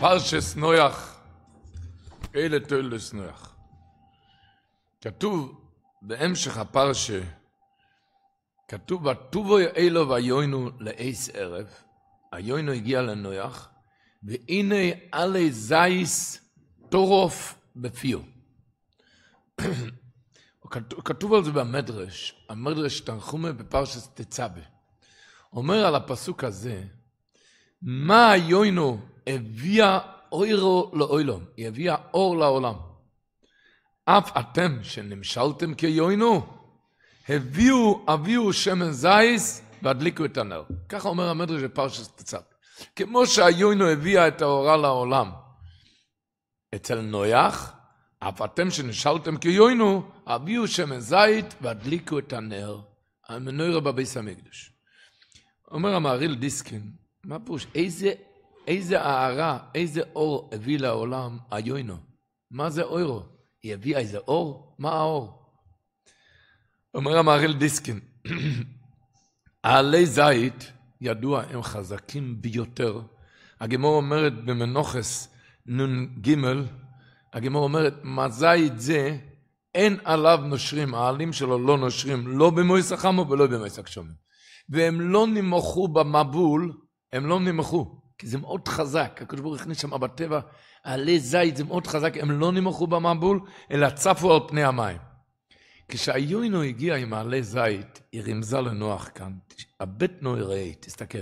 פרשס נויח, אלה תולדס נויח. כתוב בהמשך הפרשה, כתוב, ותובו אלו ויוינו לעיס ערב, היוינו הגיע לנויח, והנה עלי זייס טורוף בפיו. כתוב על זה במדרש, המדרש תנחומה בפרשס תצבה. אומר על הפסוק הזה, מה היינו הביאה אוירו לאוילום, היא אור לעולם. אף אתם שנמשלתם כיוינו, הביאו, הביאו שמן זייס והדליקו את הנר. ככה אומר המדרש בפרשס תצ"ב. כמו שהיוינו הביאה את האורה לעולם אצל נויח, אף אתם שנשאלתם כיוינו, הביאו שמן זית והדליקו את הנר על מנוירה בביס המקדוש. אומר המהריל דיסקין, מה פירוש, איזה הארה, איזה אור הביא לעולם היוינו? מה זה אוירו? היא הביאה איזה אור? מה האור? אומר המהר"ל דיסקין, העלי זית, ידוע, הם חזקים ביותר. הגמור אומרת במנוחס נ"ג, הגמור אומרת, מה זית זה, אין עליו נושרים, העלים שלו לא נושרים, לא במויס החמו ולא במויס הקשומים. והם לא נמחו במבול, הם לא נמחו. כי זה מאוד חזק, הקדוש ברוך הוא הכניס שם בטבע עלי זית, זה מאוד חזק, הם לא נמחו במבול, אלא צפו על פני המים. כשהיינו הגיע עם העלי זית, היא רימזה לנוח כאן, הבט נוי ראי, תסתכל.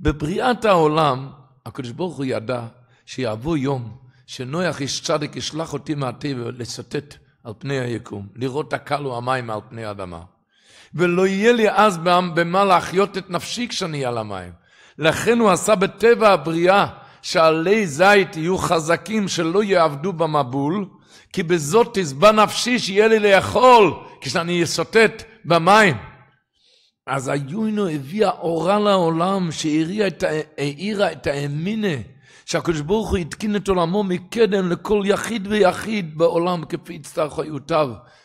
בבריאת העולם, הקדוש ברוך הוא ידע שיבוא יום שנויח איש צדיק ישלח אותי מהטבע לשוטט על פני היקום, לראות הקלו המים על פני האדמה. ולא יהיה לי אז במה להחיות את נפשי כשאני על המים. לכן הוא עשה בטבע הבריאה, שעלי זית יהיו חזקים שלא יעבדו במבול, כי בזאת תשבע נפשי שיהיה לי לאכול, כשאני אסוטט במים. אז היינו הביאה אורה לעולם, שהאירה את, את האמינה, שהקדוש ברוך הוא התקין את עולמו מקדם לכל יחיד ויחיד בעולם כפי יצטרך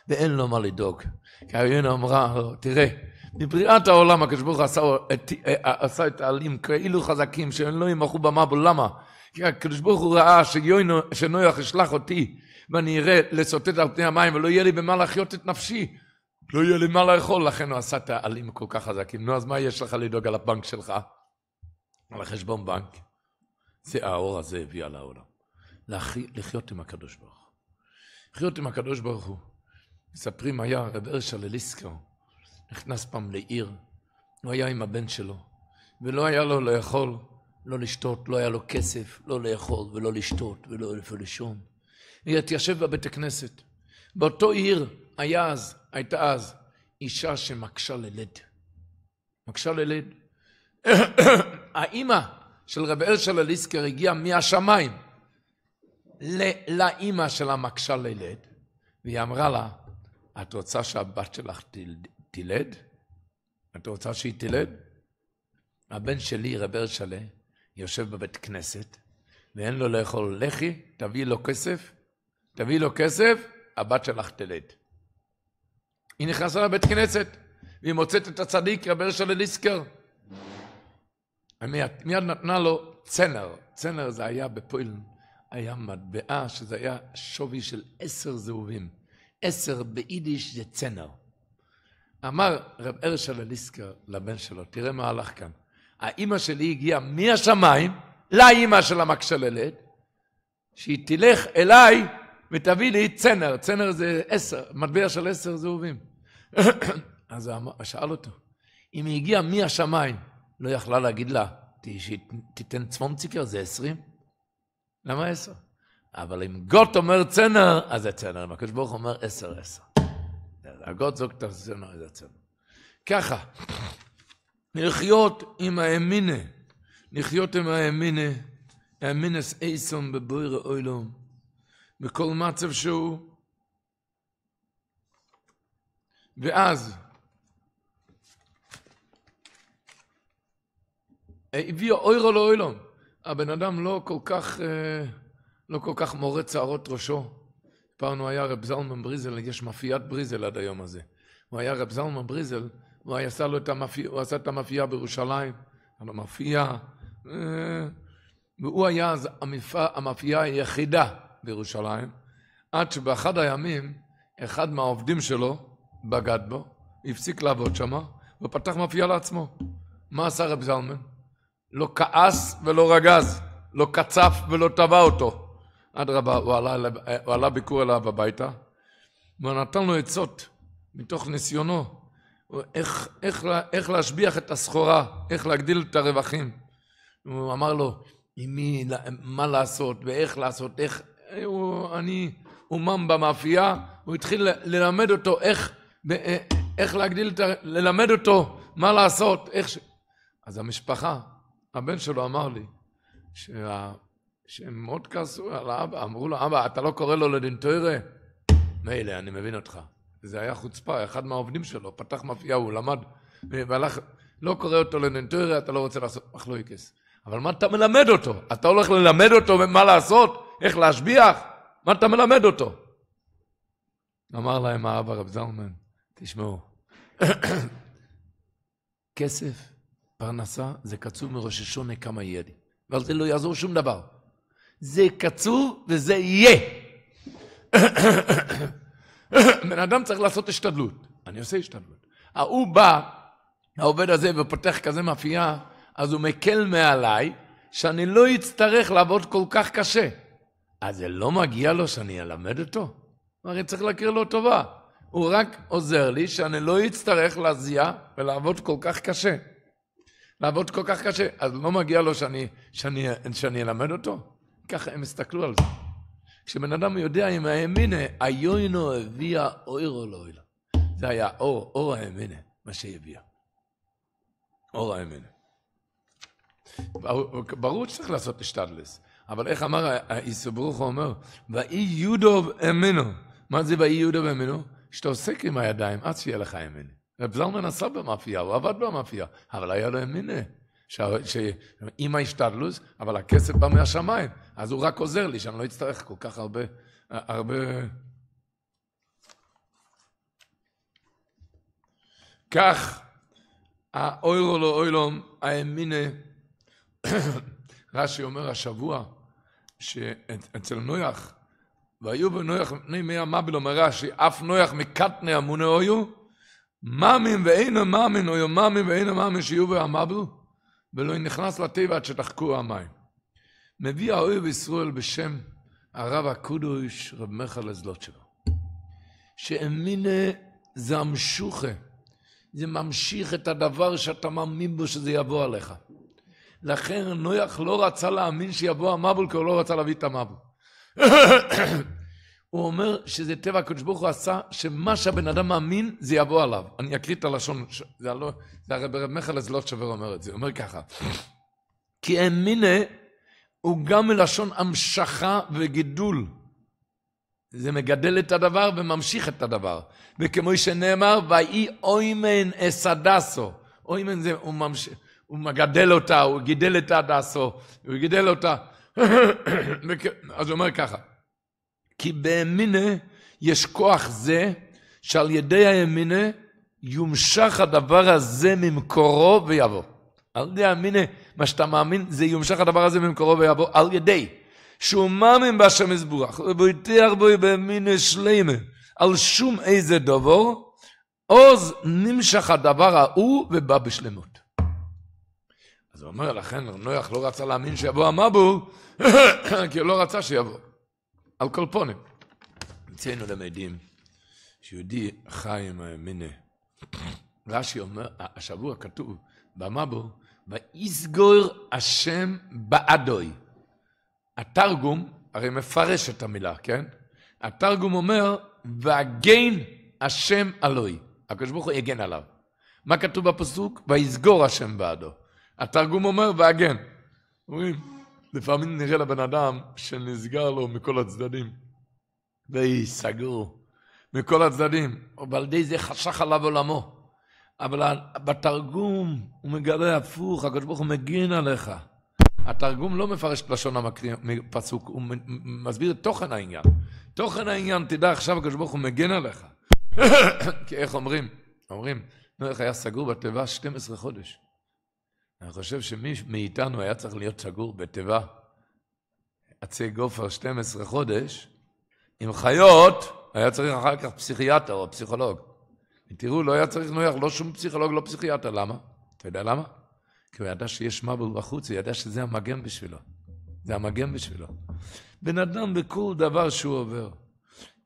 ואין לו מה לדאוג. כי היינו אמרה, תראה, בבריאת העולם הקדוש ברוך הוא עשה את העלים כאילו חזקים, שהם לא ימחו במה בו למה? כי הקדוש ברוך הוא ראה שנויח ישלח אותי ואני אראה לסוטט על פני המים ולא יהיה לי במה לחיות את נפשי. לא יהיה לי מה לאכול, לכן הוא עשה את העלים כל כך חזקים. נו, אז מה יש לך לדאוג על הבנק שלך? על החשבון בנק. זה האור הזה הביא על העולם. לחיות עם הקדוש ברוך הוא. לחיות עם הקדוש ברוך הוא. מספרים היה רב הרשע לליסקו, נכנס פעם לעיר, הוא היה עם הבן שלו, ולא היה לו לא יכול, לא לשתות, לא היה לו כסף, לא לאכול ולא לשתות ולא איפה לישון. היא התיישב בבית הכנסת. באותו עיר היה אז, הייתה אז, אישה שמקשה ללד. מקשה ללד. האימא של רב אלשל אליסקר הגיעה מהשמיים לאימא של המקשה ללד, והיא אמרה לה, את רוצה שהבת שלך תלד... תלד? את רוצה שהיא תלד? הבן שלי, רב הרשלה, יושב בבית כנסת, ואין לו לאכול לחי, תביא לו כסף, תביא לו כסף, הבת שלך תלד. היא נכנסה לבית כנסת, והיא מוצאת את הצדיק, רב הרשלה ליסקר. מיד, מיד נתנה לו צנר, צנר זה היה בפועל, היה מטבעה שזה היה שווי של עשר זהובים. עשר ביידיש זה צנר. אמר רב הרשל אליסקר לבן שלו, תראה מה הלך כאן. האימא שלי הגיעה מהשמיים לאימא של המקשללת, שהיא תלך אליי ותביא לי צנר, צנר זה עשר, מטבע של עשר זהובים. אז שאל אותו, אם היא הגיעה מהשמיים, לא יכלה להגיד לה, תיתן צפונציקר, זה עשרים? למה עשר? אבל אם גוט אומר צנר, אז זה צנר, אם הקדוש ברוך הוא אומר עשר עשר. זוג תחזינו עצמנו. ככה, לחיות עם האמינה, לחיות עם האמינה, האמינס אייסון בבוירא אוילום, בכל מצב שהוא, ואז, הביא אוירו לאוילום. הבן אדם לא כל כך, אה, לא כל כך מורה צערות ראשו. פעם הוא היה רב זלמן בריזל, יש מאפיית בריזל עד היום הזה. הוא היה רב זלמן בריזל, הוא עשה, לו את המאפייה, הוא עשה את המאפייה בירושלים, על המאפייה, אה, והוא היה אז המאפייה היחידה בירושלים, עד שבאחד הימים, אחד מהעובדים שלו בגד בו, הפסיק לעבוד שם, ופתח מאפייה לעצמו. מה עשה רב זלמן? לא כעס ולא רגז, לא קצף ולא טבע אותו. אדרבה, הוא, עלה, הוא עלה ביקור אליו הביתה, והוא נתן לו עצות מתוך ניסיונו, איך, איך, איך להשביח את הסחורה, איך להגדיל את הרווחים. הוא אמר לו, עם מי, מה לעשות ואיך לעשות, איך, הוא, אני אומם במאפייה, הוא התחיל ללמד אותו איך, אה, איך להגדיל את ה... ללמד אותו מה לעשות, איך ש... אז המשפחה, הבן שלו אמר לי, שה... שהם מאוד כעסו על אבא, אמרו לו, אבא, אתה לא קורא לו לדנטוירה? מילא, אני מבין אותך. זה היה חוצפה, אחד מהעובדים שלו, פתח מאפייה, הוא למד, והלך, לא קורא אותו לדנטוירה, אתה לא רוצה לעשות מחלוקס. אבל מה אתה מלמד אותו? אתה הולך ללמד אותו מה לעשות? איך להשביח? מה אתה מלמד אותו? אמר להם האבא רב זלמן, תשמעו, כסף, פרנסה, זה קצוב מראש השונה כמה יהיה לי. ועל זה לא יעזור שום דבר. זה קצוב וזה יהיה. בן אדם צריך לעשות השתדלות. אני עושה השתדלות. ההוא בא, העובד הזה, ופותח כזה מאפייה, אז הוא מקל מעליי, שאני לא אצטרך לעבוד כל כך קשה. אז זה לא מגיע לו שאני אלמד אותו? הרי צריך להכיר לו טובה. הוא רק עוזר לי שאני לא אצטרך להזיע ולעבוד כל כך קשה. לעבוד כל כך קשה, אז לא מגיע לו שאני, שאני, שאני אלמד אותו? ככה הם הסתכלו על זה. כשבן אדם יודע אם האמינה, היוינו הביאה או לא לאוילה. זה היה אור, אור האמינה, מה שהביאה. אור האמינה. ברור שצריך לעשות אשתדלס, אבל איך אמר איסו ברוך הוא אומר, ואי יודוב אמינו. מה זה ואי יודוב אמינו? כשאתה עוסק עם הידיים, אז שיהיה לך אמינה. רב זלמן עשה במאפייה, הוא עבד במאפייה, אבל היה לו אמינה. ש... עם ההשתדלוס, אבל הכסף בא מהשמיים, אז הוא רק עוזר לי, שאני לא אצטרך כל כך הרבה... הרבה... כך האוירו לא אוילום, האמינה, רש"י אומר השבוע, שאצל נויח, והיו בנויח בני מי המבל, אומר רש"י, אף נויח מקטני המונה אויו, מאמין ואין מאמין, אויו מאמין ואין מאמין שיהיו בהמבל, ולא נכנס לטבע עד שתחקו המים. מביא האוהב ישראל בשם הרב הקודוש רב מיכל לזלוטשבו, שאמינה זה המשוכה, זה ממשיך את הדבר שאתה מאמין בו שזה יבוא עליך. לכן נויח לא רצה להאמין שיבוא המבול, כי הוא לא רצה להביא את המבול. הוא אומר שזה טבע הקדוש ברוך הוא עשה, שמה שהבן אדם מאמין זה יבוא עליו. אני אקריא את הלשון, זה, לא, זה הרי ברב רב לא לוטשובר אומר את זה, הוא אומר ככה, כי אמינא הוא גם מלשון המשכה וגידול. זה מגדל את הדבר וממשיך את הדבר. וכמו שנאמר, ויהי אוימן אסדסו. אוימן זה, הוא, ממש, הוא מגדל אותה, הוא גידל את הדסו, הוא גידל אותה. אז הוא אומר ככה, כי באמינא יש כוח זה, שעל ידי האמינא יומשך הדבר הזה ממקורו ויבוא. על ידי האמינא, מה שאתה מאמין, זה יומשך הדבר הזה ממקורו ויבוא, על ידי. שהוא מאמין באשר מזבורך, ובויתח בוי באמינא שלמה, על שום איזה דבור, עוז נמשך הדבר ההוא ובא בשלמות. אז הוא אומר, לכן נויח לא רצה להאמין שיבוא המבור, כי הוא לא רצה שיבוא. על כל פונים. אצלנו למדים שיהודי חי עם האמינה. רש"י אומר, השבוע כתוב במבו, ויסגור השם בעדוי. התרגום הרי מפרש את המילה, כן? התרגום אומר, והגן השם עלוי. הקדוש ברוך הוא יגן עליו. מה כתוב בפסוק? ויסגור השם בעדו. התרגום אומר, והגן. אומרים, לפעמים נראה לבן אדם שנסגר לו מכל הצדדים, וייסגרו מכל הצדדים, ועל ידי זה חשך עליו עולמו. אבל בתרגום הוא מגלה הפוך, הקדוש ברוך הוא מגין עליך. התרגום לא מפרש את לשון הפסוק, הוא מסביר את תוכן העניין. תוכן העניין, תדע, עכשיו הקדוש ברוך הוא מגן עליך. כי איך אומרים? אומרים, נו, איך היה סגור בתיבה 12 חודש. אני חושב שמי מאיתנו היה צריך להיות סגור בתיבה עצי גופר 12 חודש, עם חיות, היה צריך אחר כך פסיכיאטר או פסיכולוג. תראו, לא היה צריך נויח, לא שום פסיכולוג, לא פסיכיאטר. למה? אתה יודע למה? כי הוא ידע שיש מבול בחוץ, הוא ידע שזה המגן בשבילו. זה המגן בשבילו. בן אדם בכל דבר שהוא עובר,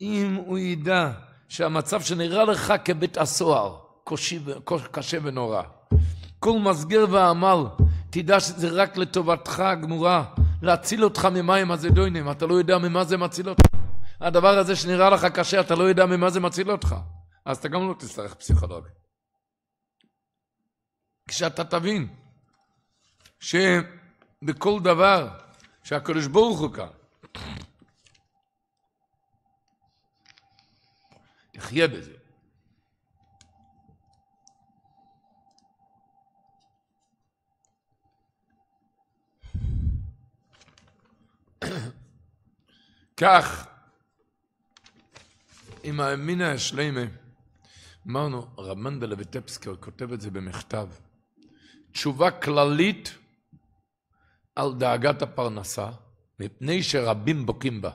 אם הוא ידע שהמצב שנראה לך כבית הסוהר, קושי, קשה ונורא, כל מסגר ועמל, תדע שזה רק לטובתך הגמורה, להציל אותך ממים הזדוינים, אתה לא יודע ממה זה מציל אותך. הדבר הזה שנראה לך קשה, אתה לא יודע ממה זה מציל אותך. אז אתה גם לא תצטרך פסיכולוג. כשאתה תבין שבכל דבר שהקדוש ברוך הוא כאן, תחיה בזה. כך, עם האמינא השלימה, אמרנו, הרב מנדלה וטפסקר כותב את זה במכתב. תשובה כללית על דאגת הפרנסה, מפני שרבים בוקים בה.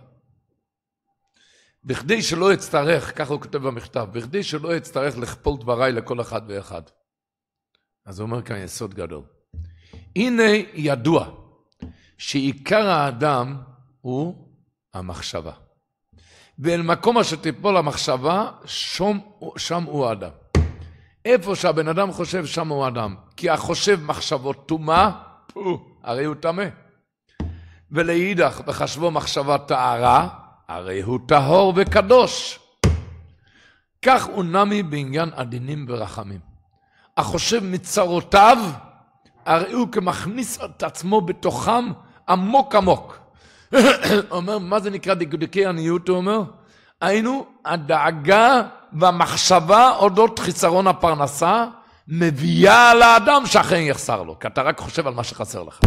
בכדי שלא אצטרך, ככה הוא כותב במכתב, בכדי שלא אצטרך לכפול דבריי לכל אחד ואחד. אז הוא אומר כאן יסוד גדול. הנה ידוע שעיקר האדם הוא המחשבה. ואל מקום אשר תיפול המחשבה, שום שם הוא האדם. איפה שהבן אדם חושב, שם הוא האדם. כי החושב מחשבות טומאה, הרי הוא טמא. ולאידך, וחשבו מחשבה טהרה, הרי הוא טהור וקדוש. כך הוא נמי בעניין עדינים ורחמים. החושב מצרותיו, הרי הוא כמכניס את עצמו בתוכם עמוק עמוק. אומר, מה זה נקרא דקדקי עניות, הוא אומר? היינו, הדאגה והמחשבה אודות חיסרון הפרנסה מביאה לאדם שאכן יחסר לו, כי אתה רק חושב על מה שחסר לך.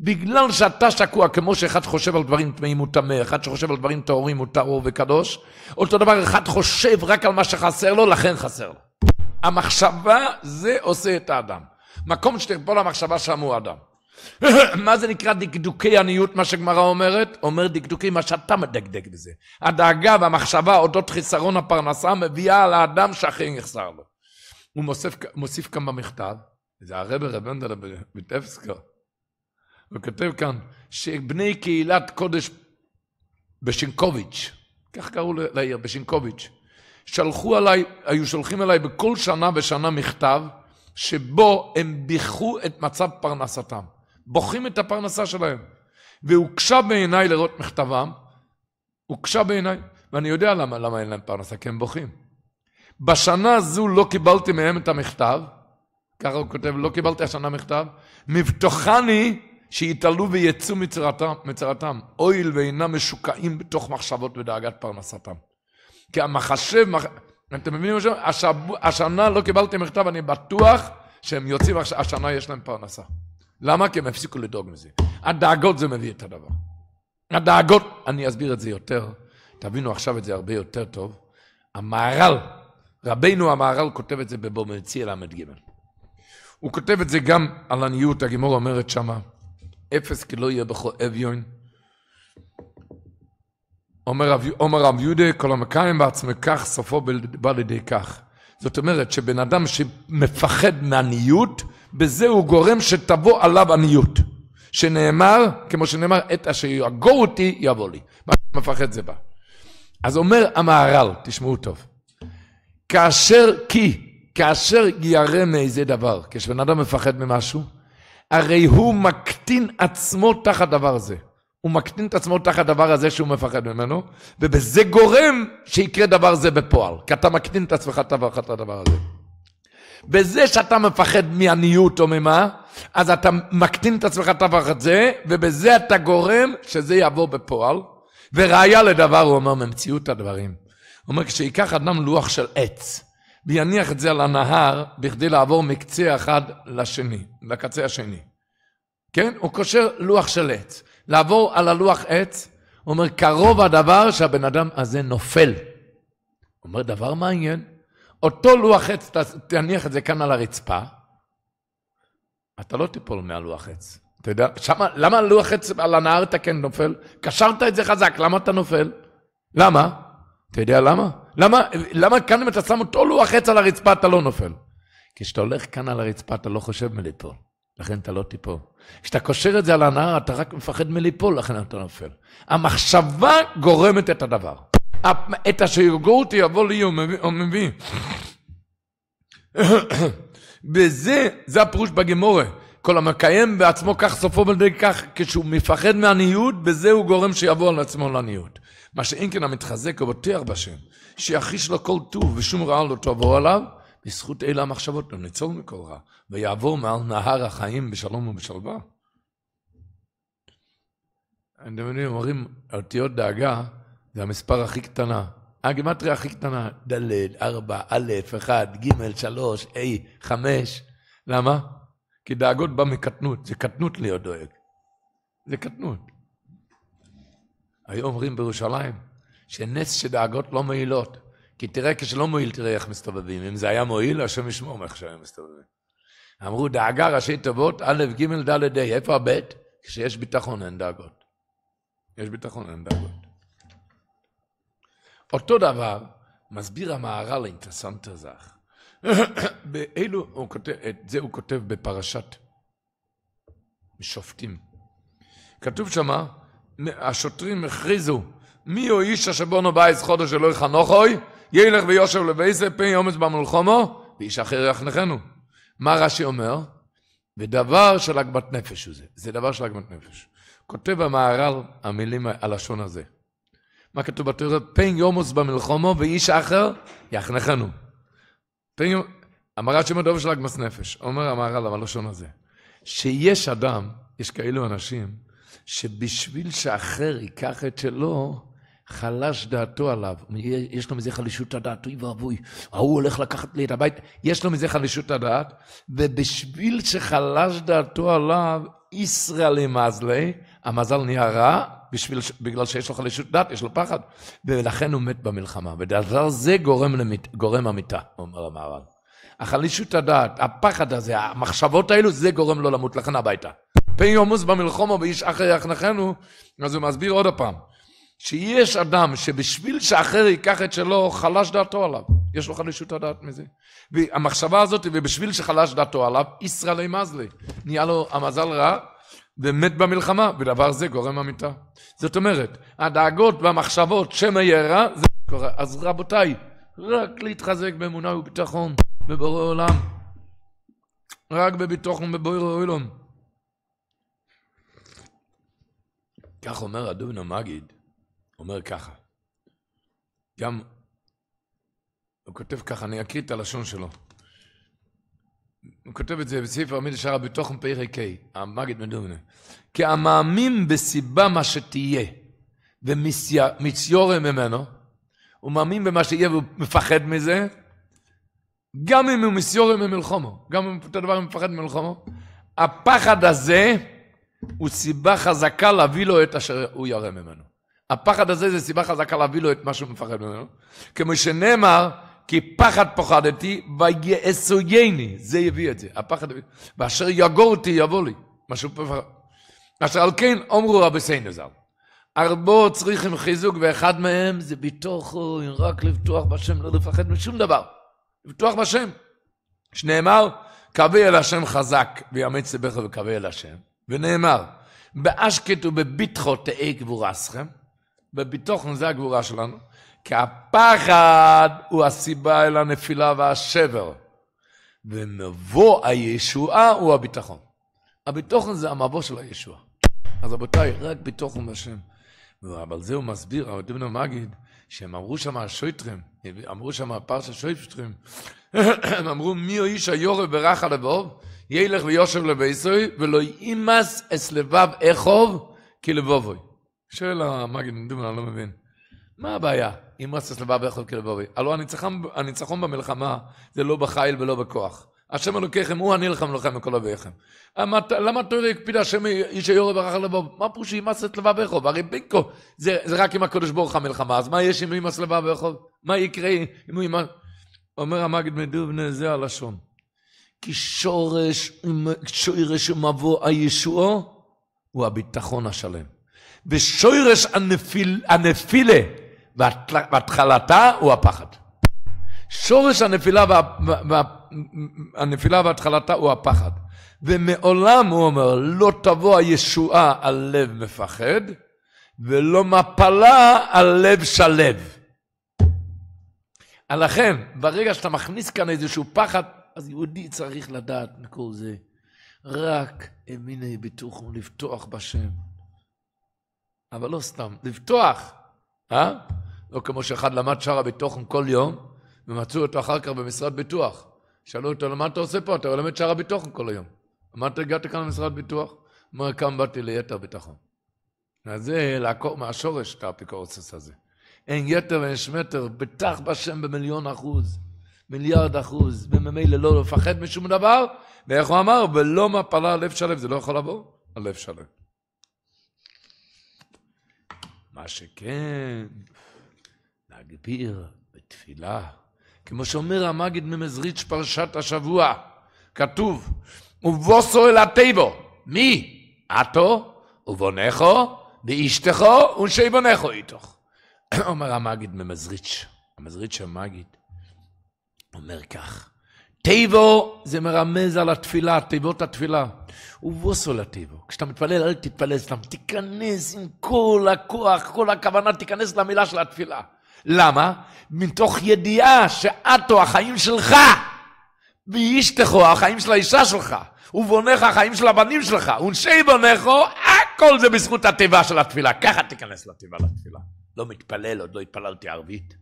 בגלל שאתה שקוע, כמו שאחד חושב על דברים טמאים הוא טמא, אחד שחושב על דברים טהורים הוא טהור וקדוש, אותו דבר, אחד חושב רק על מה שחסר לו, לכן חסר לו. המחשבה, זה עושה את האדם. מקום שתרפול המחשבה שם הוא אדם. מה זה נקרא דקדוקי עניות, מה שגמרא אומרת? אומר דקדוקי מה שאתה מדקדק בזה. הדאגה והמחשבה אודות חיסרון הפרנסה מביאה על האדם שאחרי נחסר לו. הוא מוסיף, מוסיף כאן במכתב, זה הרב רב מנדלה בטפסקר, הוא כותב כאן, שבני קהילת קודש בשינקוביץ', כך קראו לעיר, בשינקוביץ', שלחו עליי, היו שולחים אליי בכל שנה ושנה מכתב, שבו הם ביכו את מצב פרנסתם. בוכים את הפרנסה שלהם. והוקשה בעיניי לראות מכתבם, הוקשה בעיניי, ואני יודע למה, למה אין להם פרנסה, כי הם בוכים. בשנה זו לא קיבלתי מהם את המכתב, ככה הוא כותב, לא קיבלתי השנה מכתב, מבטוחני שיתעלו ויצאו מצרתם, מצרתם, אויל ואינם משוקעים בתוך מחשבות ודאגת פרנסתם. כי המחשב, מח... אתם מבינים מה השב... השנה לא קיבלתי מכתב, אני בטוח שהם יוצאים, השנה יש להם פרנסה. למה? כי הם הפסיקו לדאוג מזה. הדאגות זה מביא את הדבר. הדאגות, אני אסביר את זה יותר, תבינו עכשיו את זה הרבה יותר טוב. המהר"ל, רבנו המהר"ל כותב את זה בבומלצי ל"ג. הוא כותב את זה גם על עניות, הגימור אומרת שמה, אפס כי לא יהיה בכל אביון. אומר רב יהודה, כל המקיים בעצמך, כך, סופו בא לידי כך. זאת אומרת שבן אדם שמפחד מעניות, בזה הוא גורם שתבוא עליו עניות. שנאמר, כמו שנאמר, את אשר יגור אותי יבוא לי. מה מפחד זה בא. אז אומר המהר"ל, תשמעו טוב, כאשר כי, כאשר ירא מאיזה דבר, כשבן אדם מפחד ממשהו, הרי הוא מקטין עצמו תחת דבר זה. הוא מקטין את עצמו תחת הדבר הזה שהוא מפחד ממנו, ובזה גורם שיקרה דבר זה בפועל, כי אתה מקטין את עצמך תחת הדבר הזה. בזה שאתה מפחד מעניות או ממה, אז אתה מקטין את עצמך את הפחד זה, ובזה אתה גורם שזה יבוא בפועל. וראיה לדבר, הוא אומר, ממציאות הדברים. הוא אומר, כשייקח אדם לוח של עץ, ויניח את זה על הנהר, בכדי לעבור מקצה אחד לשני, לקצה השני. כן? הוא קושר לוח של עץ. לעבור על הלוח עץ, הוא אומר, קרוב הדבר שהבן אדם הזה נופל. הוא אומר, דבר מעניין. אותו לוח עץ, תניח את זה כאן על הרצפה, אתה לא תיפול מהלוח עץ. אתה יודע, שמה, למה לוח עץ על הנהר אתה כן נופל? קשרת את זה חזק, למה אתה נופל? למה? אתה יודע למה? למה, למה כאן אם אתה שם אותו לוח עץ על הרצפה אתה לא נופל? כי כשאתה הולך כאן על הרצפה אתה לא חושב מליפול, לכן אתה לא תיפול. כשאתה קושר את זה על הנהר אתה רק מפחד מליפול, לכן אתה נופל. המחשבה גורמת את הדבר. את השיוגורטי יבוא לי ומביא. וזה, זה הפירוש בגמורה. כל המקיים בעצמו כך סופו בלדי כך, כשהוא מפחד מהניוד, בזה הוא גורם שיבוא על עצמו לניוד. מה שאם כן המתחזק ובוטח בשם, שיחיש לו כל טוב ושום רע לא תבוא עליו, בזכות אלה המחשבות לא ניצור מכל רע, ויעבור מעל נהר החיים בשלום ובשלווה. אתם יודעים, אומרים, אותיות דאגה, זה המספר הכי קטנה. הגימטריה הכי קטנה, ד', ארבע, א', אחד, ג', שלוש, א', חמש. למה? כי דאגות בא מקטנות, זה קטנות להיות דואג. זה קטנות. היו אומרים בירושלים, שנס שדאגות לא מועילות. כי תראה, כשלא מועיל, תראה איך מסתובבים. אם זה היה מועיל, השם ישמור מאיך שהיו מסתובבים. אמרו, דאגה ראשי תיבות, א', ג', ד', ה'. איפה הב'? כשיש ביטחון אין דאגות. יש ביטחון אין דאגות. אותו דבר מסביר המהר"ל אינטרסנטר זך. באלו הוא כותב, את זה הוא כותב בפרשת שופטים. כתוב שמה, השוטרים הכריזו, מי הוא איש אשר בונו בייס חודש אלוהי חנוכוי, ילך ויושב לבייסה פן יומץ במלחומו, ואיש אחר יחנכנו. מה רש"י אומר? ודבר של הגבת נפש הוא זה. זה דבר של הגבת נפש. כותב המהר"ל המילים, הלשון הזה. מה כתוב בתורה? פן יומוס במלחומו ואיש אחר יחנכנו. פן יומוס, המרה שמות דוב של אגמס נפש. אומר המהר"ל בלשון הזה, שיש אדם, יש כאלו אנשים, שבשביל שאחר ייקח את שלו, חלש דעתו עליו, יש לו מזה חלישות הדעת, אוי ואבוי, ההוא הולך לקחת לי את הבית, יש לו מזה חלישות הדעת, ובשביל שחלש דעתו עליו, ישראל עם מזלי, המזל נהיה רע, בשביל, בגלל שיש לו חלישות דת, יש לו פחד, ולכן הוא מת במלחמה, ודבר זה גורם, למית, גורם המיטה, אומר המהר"ל. החלישות הדעת, הפחד הזה, המחשבות האלו, זה גורם לו למות, לכן הביתה. פן יומוס במלחומו ואיש אחר יחנכנו, אז הוא מסביר עוד פעם, שיש אדם שבשביל שאחר ייקח את שלו, חלש דעתו עליו. יש לו חלישות הדעת מזה. והמחשבה הזאת, ובשביל שחלש דעתו עליו, ישראלי מזלי. נהיה לו המזל רע, ומת במלחמה, ודבר זה גורם המיטה. זאת אומרת, הדאגות והמחשבות שמא יהיה רע, זה קורה. אז רבותיי, רק להתחזק באמונה וביטחון בבורא עולם. רק בביטחון בבורא עולם. כך אומר אדון המגיד, אומר ככה. גם, הוא כותב ככה, אני אקריא את הלשון שלו. הוא כותב את זה בספר עמיד השערה בתוכן פרק ה', המגד מדומנה. כי המאמין בסיבה מה שתהיה, ומציורם ממנו, הוא מאמין במה שיהיה והוא מפחד מזה, גם אם הוא מסיורם ממלחומו, גם אם אותו דבר הוא מפחד ממלחומו, הפחד הזה הוא סיבה חזקה להביא לו את אשר הוא ירא ממנו. הפחד הזה זה סיבה חזקה להביא לו את מה שהוא מפחד ממנו. כמו שנאמר, כי פחד פחדתי, ויעשויני, זה יביא את זה, הפחד, ואשר יגורתי יבוא לי, משהו פחד. אשר על כן, אמרו רבי סיינזר, ז"ל, ארבו צריכים חיזוק, ואחד מהם זה בתוכו, רק לבטוח בשם, לא לפחד משום דבר. לבטוח בשם. שנאמר, קווה אל השם חזק, ויאמץ לבך וקווה אל השם. ונאמר, באשקט ובביטחו תהא גבורסכם, בביטוחן זה הגבורה שלנו. כי הפחד הוא הסיבה אל הנפילה והשבר. ומבוא הישועה הוא הביטחון. הביטחון זה המבוא של הישועה. אז רבותיי, רק ביטחון השם. אבל זה הוא מסביר, הרב דבנו מגיד, שהם אמרו שם השויטרים, אמרו שם פרשת שויטרים, הם אמרו מי הוא איש היורב ברח הלבוב, ילך ויושב לביסוי, ולא יימס אס לבב אכוב כי לבובוי. שואל המגיד, אני לא מבין. מה הבעיה אם מוסס לבב יכול כלבבי? הלא הניצחון, הניצחון במלחמה זה לא בחיל ולא בכוח. השם אלוקיכם הוא הנלחם לכם מכל אביכם. למה תורי הקפיד השם איש היורה ברח לבוב? מה פירושי לבב לבביכו? הרי בינקו זה, זה רק עם הקדוש ברוך המלחמה, אז מה יש אם אימס לבביכו? מה יקרה אם הוא אימס... אומר המגד מדובנה זה הלשון. כי שורש, שורש ומבוא הישועו הוא הביטחון השלם. ושורש הנפיל, הנפילה והתחלתה הוא הפחד. שורש הנפילה, וה, וה, הנפילה והתחלתה הוא הפחד. ומעולם, הוא אומר, לא תבוא הישועה על לב מפחד, ולא מפלה על לב שלב. לכן, ברגע שאתה מכניס כאן איזשהו פחד, אז יהודי צריך לדעת מכל זה. רק אמיני ביטוחו, לפתוח בשם. אבל לא סתם, לפתוח. אה? לא כמו שאחד למד שרה בתוכן כל יום, ומצאו אותו אחר כך במשרד ביטוח. שאלו אותו, למה אתה עושה פה? אתה לומד שרה בתוכן כל היום. למה אתה הגעת כאן למשרד ביטוח? אמר, כאן באתי ליתר ביטחון. אז זה לעקור מהשורש את האפיקורסוס הזה. אין יתר ואין שמטר, בטח בשם במיליון אחוז, מיליארד אחוז, וממילא לא לפחד משום דבר, ואיך הוא אמר, ולא מפלה על לב שלם, זה לא יכול לבוא על לב שלם. מה שכן, נגביר בתפילה. כמו שאומר המגיד ממזריץ' פרשת השבוע, כתוב, ובוסו אל הטבו, מי? עתו, ובונכו, ואשתכו, ונשי בונכו איתוך. אומר המגיד ממזריץ', המזריץ' המגיד, אומר כך, טייבו זה מרמז על התפילה, תיבות התפילה. ובוסו לטייבו. כשאתה מתפלל, אל תתפלל סתם, תיכנס עם כל הכוח, כל הכוונה, תיכנס למילה של התפילה. למה? מתוך ידיעה שאתו החיים שלך, ואישתכו החיים של האישה שלך, ובונך החיים של הבנים שלך, ונשי בונכו, הכל זה בזכות התיבה של התפילה. ככה תיכנס לתיבה לתפילה. לא מתפלל, עוד לא התפללתי ערבית.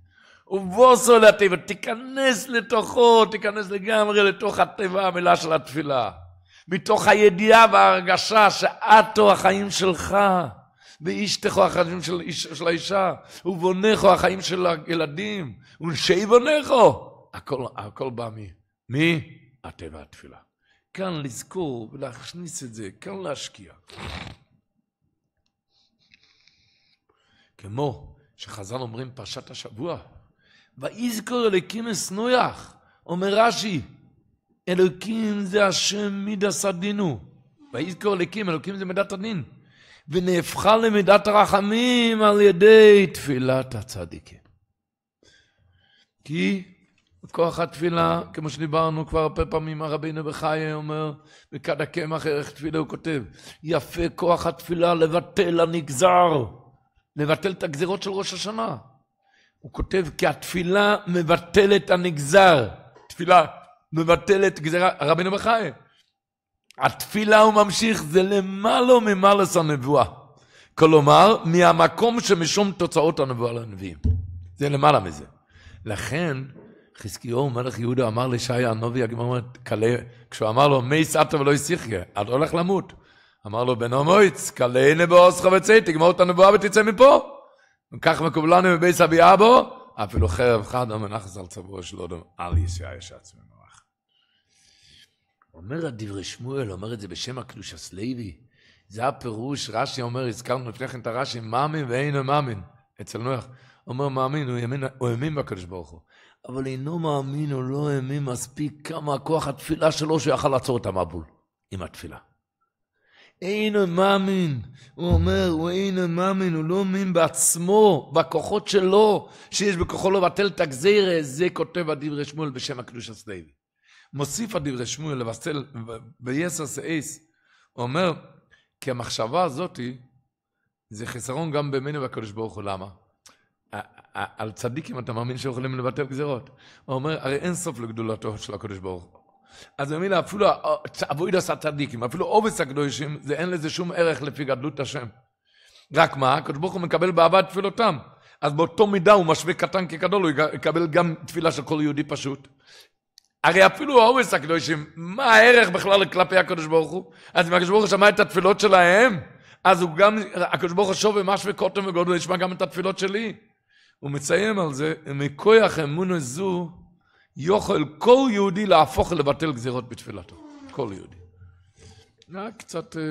ובוס עולה הטבע, תיכנס לתוכו, תיכנס לגמרי לתוך הטבע המילה של התפילה. מתוך הידיעה וההרגשה שאתו החיים שלך, ואישתכו החיים של, של האישה, ובונכו החיים של הילדים, ושאיבונכו. הכל, הכל בא מי? מי? הטבע התפילה. כאן לזכור ולהכניס את זה, כאן להשקיע. כמו שחז"ל אומרים פרשת השבוע, ואיזכור אלוקים אסנויח, אומר רש"י, אלוקים זה השם מידס הדינו. ויזכור אלוקים, אלוקים זה מידת הדין. ונהפכה למידת הרחמים על ידי תפילת הצדיקים. כי כוח התפילה, כמו שדיברנו כבר הרבה פעמים, הרבינו בחיי אומר, וכד הקמח ערך תפילה, הוא כותב, יפה כוח התפילה לבטל הנגזר, לבטל את הגזרות של ראש השנה. הוא כותב כי התפילה מבטלת הנגזר. תפילה מבטלת גזירה, רבינו בחיים. התפילה הוא ממשיך, זה למעלה ממעלה הנבואה. כלומר, מהמקום שמשום תוצאות הנבואה לנביאים. זה למעלה מזה. לכן, חזקיהו מלך יהודה אמר לשי הנובי, הגמרא אומרת, כשהוא אמר לו, מי סעת ולא יסיחיה, את הולך למות. אמר לו, בן המויץ, כלאי נבואס וצאי, תגמור את הנבואה ותצא מפה. וכך מקובלנו בבית סבי אבו, אפילו חרב חד המנחס על צבו של אודום, אל ישוע יש עצמי נוח. אומר הדברי שמואל, אומר את זה בשם הקדוש הסלוי, זה הפירוש, רש"י אומר, הזכרנו לפני כן את הרש"י, מאמין ואינו מאמין, אצל נוח. אומר מאמין, הוא האמין, הוא האמין בקדוש ברוך הוא. אבל אינו מאמין, הוא לא האמין מספיק כמה כוח התפילה שלו שיכל לעצור את המבול עם התפילה. אין מאמין, הוא אומר, הוא אין מאמין, הוא לא מאמין בעצמו, בכוחות שלו, שיש בכוחו לבטל את הגזירה, זה כותב הדברי שמואל בשם הקדוש הסלוי. מוסיף הדברי שמואל לבטל, ביסר סעיס, הוא אומר, כי המחשבה הזאתי, זה חיסרון גם בימינו והקדוש ברוך הוא, למה? על צדיקים אתה מאמין שיכולים לבטל גזירות. הוא אומר, הרי אין סוף לגדולתו של הקדוש ברוך הוא. אז במילה אפילו אבוידס הצדיקים, אפילו עובס הקדושים, זה אין לזה שום ערך לפי גדלות השם. רק מה, הקדוש ברוך הוא מקבל באהבה את תפילותם. אז באותו מידה הוא משווה קטן כגדול, הוא יקבל גם תפילה של כל יהודי פשוט. הרי אפילו העובס הקדושים, מה הערך בכלל כלפי הקדוש ברוך הוא? אז אם הקדוש ברוך הוא שמע את התפילות שלהם, אז הוא גם, הקדוש ברוך הוא שוב ומשווה קוטם וגודל, ישמע גם את התפילות שלי. הוא מציין על זה, מכוח אמונו זו, יוכל כל יהודי להפוך לבטל גזירות בתפילתו. כל יהודי. רק קצת אה,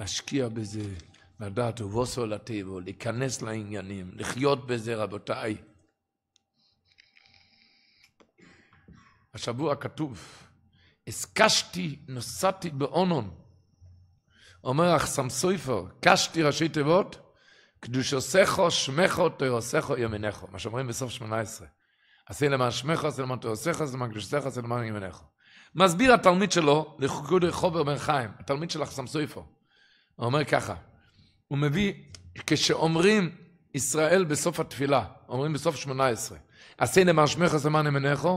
להשקיע בזה, לדעת ובוסו לטיבו, להיכנס לעניינים, לחיות בזה, רבותיי. השבוע כתוב, הסקשתי, נסעתי באונון. אומר אך סמסויפר, קשתי ראשי תיבות, קדושוסכו, שמכו, תירוסכו, ימינכו. מה שאומרים בסוף שמונה עשרה. עשה למען שמך, עשה למען תעשיך, עשה למען קדושתך, עשה למען ימינך. מסביר התלמיד שלו, לחוקוד חובר בן חיים, התלמיד של אחסם סויפו. הוא אומר ככה, הוא מביא, כשאומרים ישראל בסוף התפילה, אומרים בסוף שמונה עשרה, עשה למען שמך, עשה למען ימינך,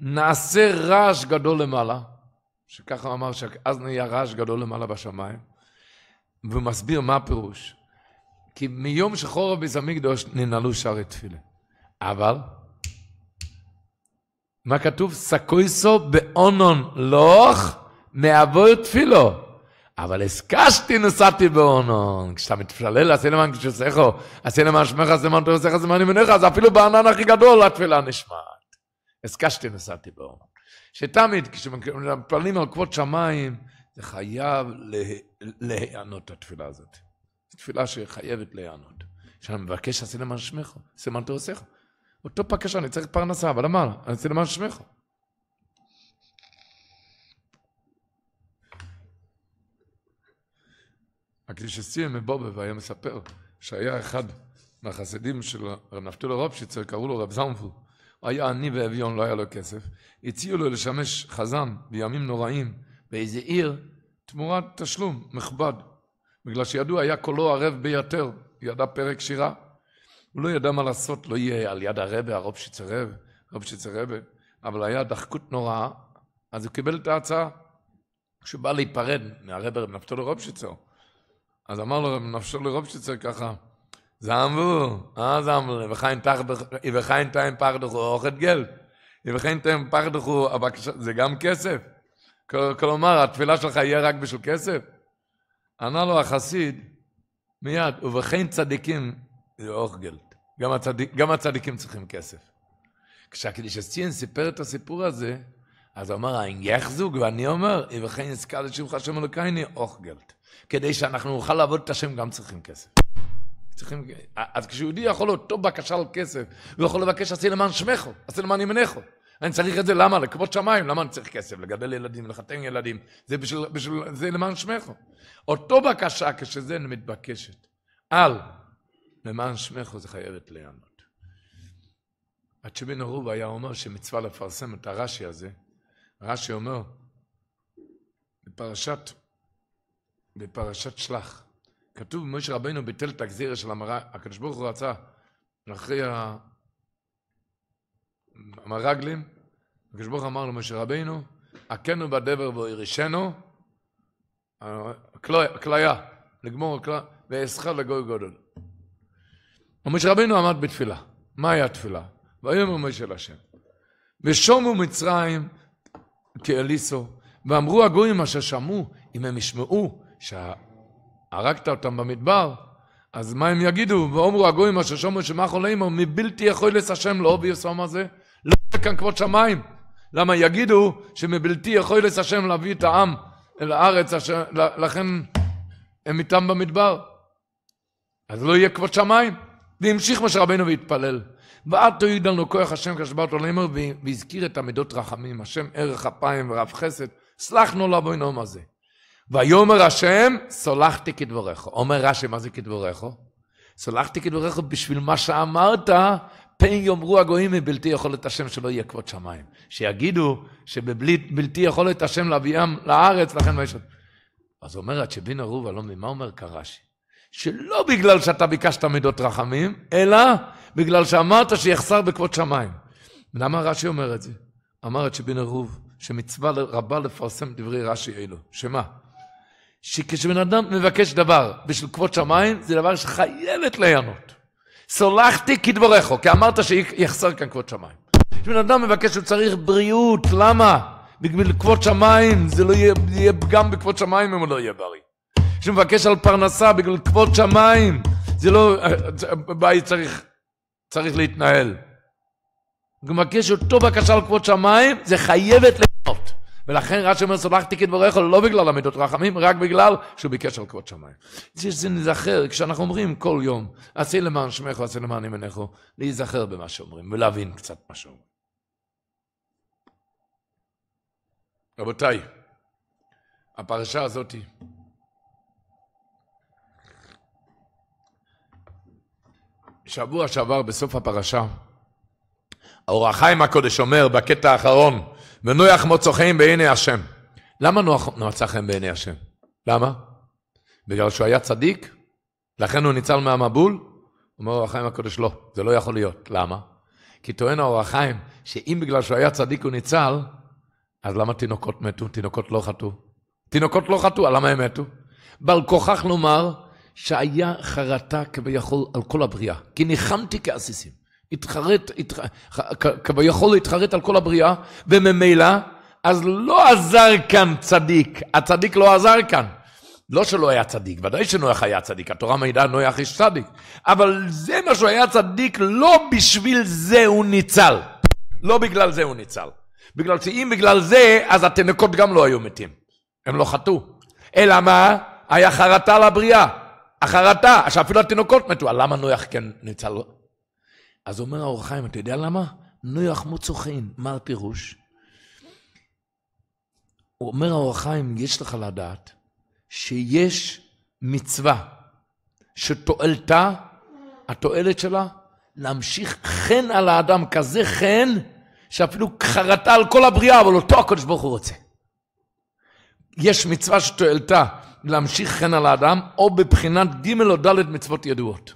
נעשה רעש גדול למעלה, שככה אמר שאז נהיה רעש גדול למעלה בשמיים, ומסביר מה הפירוש. כי מיום שחורב ביס המקדוש ננעלו שערי תפילה. אבל, מה כתוב? סקויסו באונון לוך מאבוי תפילו. אבל הסקשתי נסעתי באונון. כשאתה מתפלל, עשה למען כשסכו, עשה למען שמך, עשה למען תורסך, עשה למען ימינך, אז אפילו בענן הכי גדול התפילה נשמעת. הסקשתי נסעתי באונון. שתמיד כשמתפללים על כבוד שמיים, זה חייב להיענות התפילה הזאת. תפילה שחייבת להיענות. כשאני מבקש, עשה למען שמך, עשה למען תורסך. אותו בקשה, אני צריך פרנסה, אבל אמר, אני רוצה למען שמך. הקדישסים מבובה והיה מספר שהיה אחד מהחסידים של רב נפתול רבשיצר, קראו לו רב זמפו. הוא היה עני ואביון, לא היה לו כסף. הציעו לו לשמש חזן בימים נוראים באיזה עיר תמורת תשלום מכובד. בגלל שידוע היה קולו ערב ביותר, ידע פרק שירה. הוא לא ידע מה לעשות, לא יהיה על יד הרבה, הרובשיצר שצרב, רובשיצר שצרב, אבל היה דחקות נוראה, אז הוא קיבל את ההצעה. כשהוא בא להיפרד מהרבה רב נפתולי רובשיצר, אז אמר לו רב נפתולי רובשיצר ככה, זעמבו, אה זעמבו, וחיין תאים פרדוכו אוכל גל, וחיין תאים פרדוכו, זה גם כסף. כלומר, התפילה שלך יהיה רק בשביל כסף? ענה לו החסיד, מיד, ובכן צדיקים זה אורך גלד. גם, הצד... גם הצדיקים צריכים כסף. כשהקדיש כשהקדישסטיין סיפר את הסיפור הזה, אז הוא אמר, אין יחזוג, ואני אומר, וכן יזכר לשמך השם אלוקייני, גלד. כדי שאנחנו נוכל לעבוד את השם, גם צריכים כסף. צריכים... אז כשיהודי יכול אותו בקשה על כסף, הוא יכול לבקש, עשי למען שמךו, עשי למען ימנךו. אני צריך את זה, למה? לכבוד שמיים, למה אני צריך כסף? לגדל ילדים, לחתן ילדים, זה בשביל, בשביל זה למען שמךו. אותו בקשה, כשזה מתבקשת, על למען שמך זה חייבת להיענות. עד שבן ערוב היה אומר שמצווה לפרסם את הרש"י הזה, רש"י אומר, בפרשת, בפרשת שלח, כתוב משה רבנו ביטל את הגזירה של המר"ג, הקדוש ברוך הוא רצה אחרי המרגלים, הקדוש ברוך אמר למשה רבנו, הכנו בדבר וירישנו, כליה, לגמור כליה, ואסחה לגוי גודל. ומשה רבנו עמד בתפילה. מה היה התפילה? ויאמר משה להשם. ושומו מצרים כאליסו, ואמרו הגויים אשר שמעו, אם הם ישמעו שהרגת אותם במדבר, אז מה הם יגידו? ואומרו הגויים אשר שומעו שמח עולמו, מבלתי יכול יכולס השם לאוביוס אומר זה, לא יהיה כאן כבוד שמיים. למה יגידו שמבלתי יכולס השם להביא את העם אל הארץ, אשר, לכן הם איתם במדבר. אז לא יהיה כבוד שמיים. והמשיך משה רבנו והתפלל. תועיד לנו כוח השם כשבת עולמנו, והזכיר את המידות רחמים, השם ערך אפיים ורב חסד, סלחנו לו בנאום הזה. ויאמר השם, סולחתי כדבריך. אומר רש"י, מה זה כדבריך? סולחתי כדבריך בשביל מה שאמרת, פן יאמרו הגויים מבלתי יכולת השם שלא יהיה כבוד שמיים. שיגידו שבבלתי יכולת השם להביאם לארץ, לכן מה יש... אז אומרת שבין ערובה, לא מבין מה אומר כרש"י? שלא בגלל שאתה ביקשת מידות רחמים, אלא בגלל שאמרת שיחסר בכבוד שמיים. למה רש"י אומר את זה? אמר את שבן ערוב, שמצווה רבה לפרסם דברי רש"י אלו. שמה? שכשבן אדם מבקש דבר בשביל כבוד שמיים, זה דבר שחייבת להיענות. סולחתי כדבורךו, כי אמרת שיחסר כאן כבוד שמיים. כשבן אדם מבקש, הוא צריך בריאות, למה? בגלל כבוד שמיים, זה לא יהיה, יהיה פגם בכבוד שמיים אם הוא לא יהיה בריא. שמבקש על פרנסה בגלל כבוד שמיים, זה לא, בית צריך, צריך להתנהל. הוא מבקש אותו בקשה על כבוד שמיים, זה חייבת לקנות. ולכן רש"י אומר סולחתי כדבריך לא בגלל עמידות רחמים, רק בגלל שהוא ביקש על כבוד שמיים. זה שזה נזכר, כשאנחנו אומרים כל יום, עשי למען שמך, ועשי למען ימינך, להיזכר במה שאומרים ולהבין קצת מה שאומרים. רבותיי, הפרשה הזאתי שבוע שעבר בסוף הפרשה, האור החיים הקודש אומר בקטע האחרון, ונוח מוצא חן בעיני השם. למה נוח מצא חן בעיני השם? למה? בגלל שהוא היה צדיק? לכן הוא ניצל מהמבול? אומר אור החיים הקודש, לא, זה לא יכול להיות. למה? כי טוען האור החיים, שאם בגלל שהוא היה צדיק הוא ניצל, אז למה תינוקות מתו? תינוקות לא חטאו. תינוקות לא חטאו, למה הם מתו? בעל כוכך לומר, שהיה חרטה כביכול על כל הבריאה, כי ניחמתי כעסיסים. התחרט, התח... כביכול התחרט על כל הבריאה, וממילא, אז לא עזר כאן צדיק, הצדיק לא עזר כאן. לא שלא היה צדיק, ודאי שנוח היה צדיק, התורה מעידה נוח יש צדיק, אבל זה מה שהוא היה צדיק, לא בשביל זה הוא ניצל. לא בגלל זה הוא ניצל. בגלל שאם בגלל זה, אז התינוקות גם לא היו מתים. הם לא חטאו. אלא מה? היה חרטה לבריאה. החרטה, שאפילו התינוקות מתו, למה נויח כן נמצא לו? אז אומר האור חיים, אתה יודע למה? נויח מוצוחין, מה הפירוש? הוא אומר האור חיים, יש לך לדעת שיש מצווה שתועלתה, התועלת שלה, להמשיך חן על האדם, כזה חן, שאפילו חרטה על כל הבריאה, אבל אותו הקדוש ברוך הוא רוצה. יש מצווה שתועלתה להמשיך חן כן על האדם, או בבחינת ג' או ד' מצוות ידועות.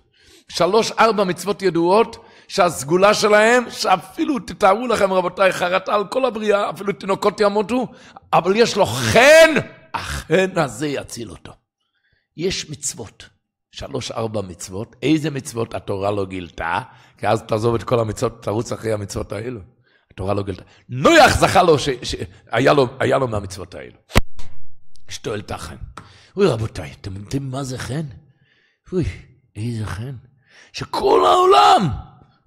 שלוש, ארבע מצוות ידועות, שהסגולה שלהם, שאפילו תתארו לכם רבותיי, חרטה על כל הבריאה, אפילו תינוקות ימותו, אבל יש לו חן, החן הזה יציל אותו. יש מצוות, שלוש ארבע מצוות, איזה מצוות התורה לא גילתה? כי אז תעזוב את כל המצוות, תרוץ אחרי המצוות האלו. התורה לא גילתה. נויח זכה לו שהיה לו, לו מהמצוות האלו. שתואל החן. אוי רבותיי, אתם יודעים מה זה חן? אוי, איזה חן. שכל העולם,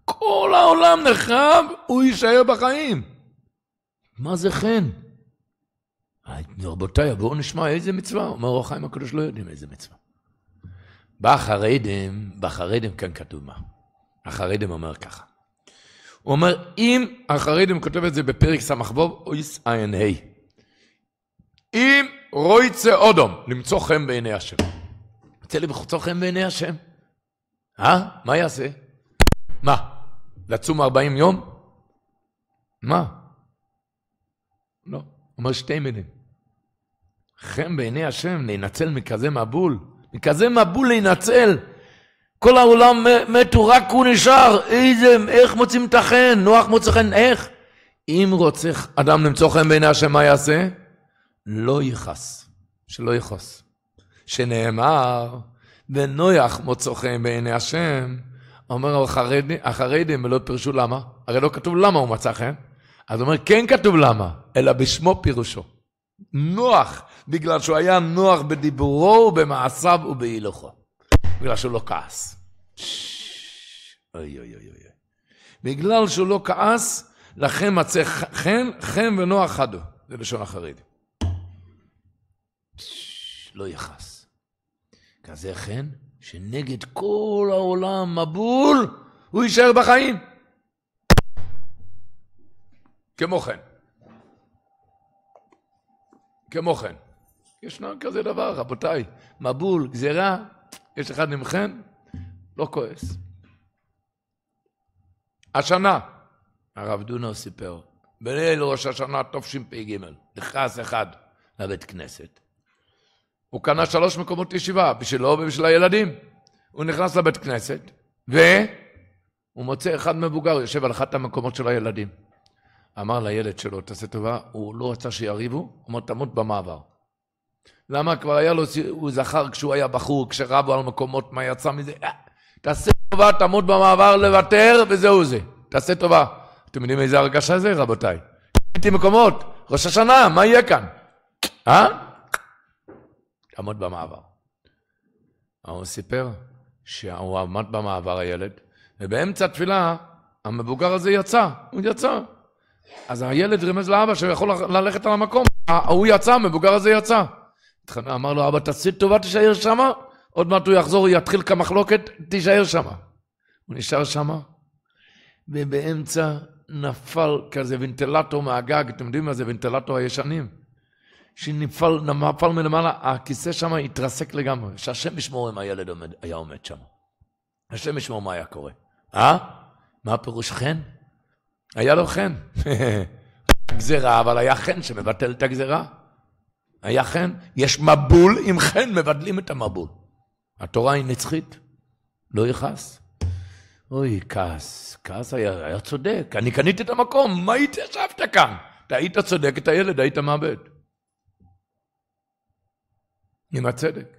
כל העולם נחרב, הוא יישאר בחיים. מה זה חן? רבותיי, בואו נשמע איזה מצווה. אומר אור החיים הקדוש לא יודעים איזה מצווה. בא החרדם, בחרדם כאן כתוב מה. החרדים אומר ככה. הוא אומר, אם החרדים כותב את זה בפרק ס"ו או ע"ה, אם רויצה אודום, למצוא חן בעיני השם. יוצא לי בחוצו חן בעיני השם. אה? מה יעשה? מה? לצום 40 יום? מה? לא. אומר שתי מילים. חן בעיני השם, להינצל מכזה מבול. מכזה מבול להינצל. כל העולם מתו, רק הוא נשאר. איזה, איך מוצאים את החן? נוח מוצא חן, איך? אם רוצה אדם למצוא חן בעיני השם, מה יעשה? לא יכעס, שלא יכעס. שנאמר, ונויח מוצא חן בעיני השם, אומר החרדים, החרדים ולא פירשו למה, הרי לא כתוב למה הוא מצא חן, אז הוא אומר, כן כתוב למה, אלא בשמו פירושו. נוח, בגלל שהוא היה נוח בדיבורו ובמעשיו ובהילוכו. בגלל שהוא לא כעס. אוי אוי אוי אוי. בגלל שהוא לא כעס, לכם מצא חן, חן ונוח חדו. זה לשון החרדים. לא יכעס. כזה כן, שנגד כל העולם מבול, הוא יישאר בחיים. כמו כן, כמו כן, ישנו כזה דבר, רבותיי, מבול, גזירה, יש אחד ממכם, לא כועס. השנה, הרב דונו סיפר, בליל ראש השנה תשפ"ג, נכנס אחד לבית כנסת, הוא קנה שלוש מקומות ישיבה, בשבילו ובשביל הילדים. הוא נכנס לבית כנסת, והוא מוצא אחד מבוגר, יושב על אחת המקומות של הילדים. אמר לילד שלו, תעשה טובה, הוא לא רצה שיריבו, הוא אמר, תמות במעבר. למה כבר היה לו, הוא זכר כשהוא היה בחור, כשרבו על מקומות, מה יצא מזה, אה, תעשה טובה, תמות במעבר, לוותר, וזהו זה. תעשה טובה. אתם יודעים איזה הרגשה זה, רבותיי? הייתי מקומות, ראש השנה, מה יהיה כאן? אה? לעמוד במעבר. הוא סיפר שהוא עמד במעבר הילד, ובאמצע התפילה המבוגר הזה יצא, הוא יצא. אז הילד רימז לאבא שהוא יכול ללכת על המקום, אה, הוא יצא, המבוגר הזה יצא. אמר לו, אבא תעשי טובה, תישאר שם, עוד מעט הוא יחזור, יתחיל כמחלוקת, תישאר שם. הוא נשאר שם, ובאמצע נפל כזה וינטלטור מהגג, אתם יודעים מה זה וינטלטור הישנים? שנפל נפל מלמעלה, הכיסא שם התרסק לגמרי, שהשם ישמור אם הילד עומד, היה עומד שם. השם ישמור מה היה קורה. אה? מה הפירוש חן? היה לו חן. גזירה, אבל היה חן שמבטל את הגזירה. היה חן, יש מבול עם חן, מבדלים את המבול. התורה היא נצחית, לא יכעס. אוי, כעס, כעס היה, היה צודק, אני קניתי את המקום, מה היית ישבת כאן? אתה היית צודק, את הילד היית מאבד. מן הצדק.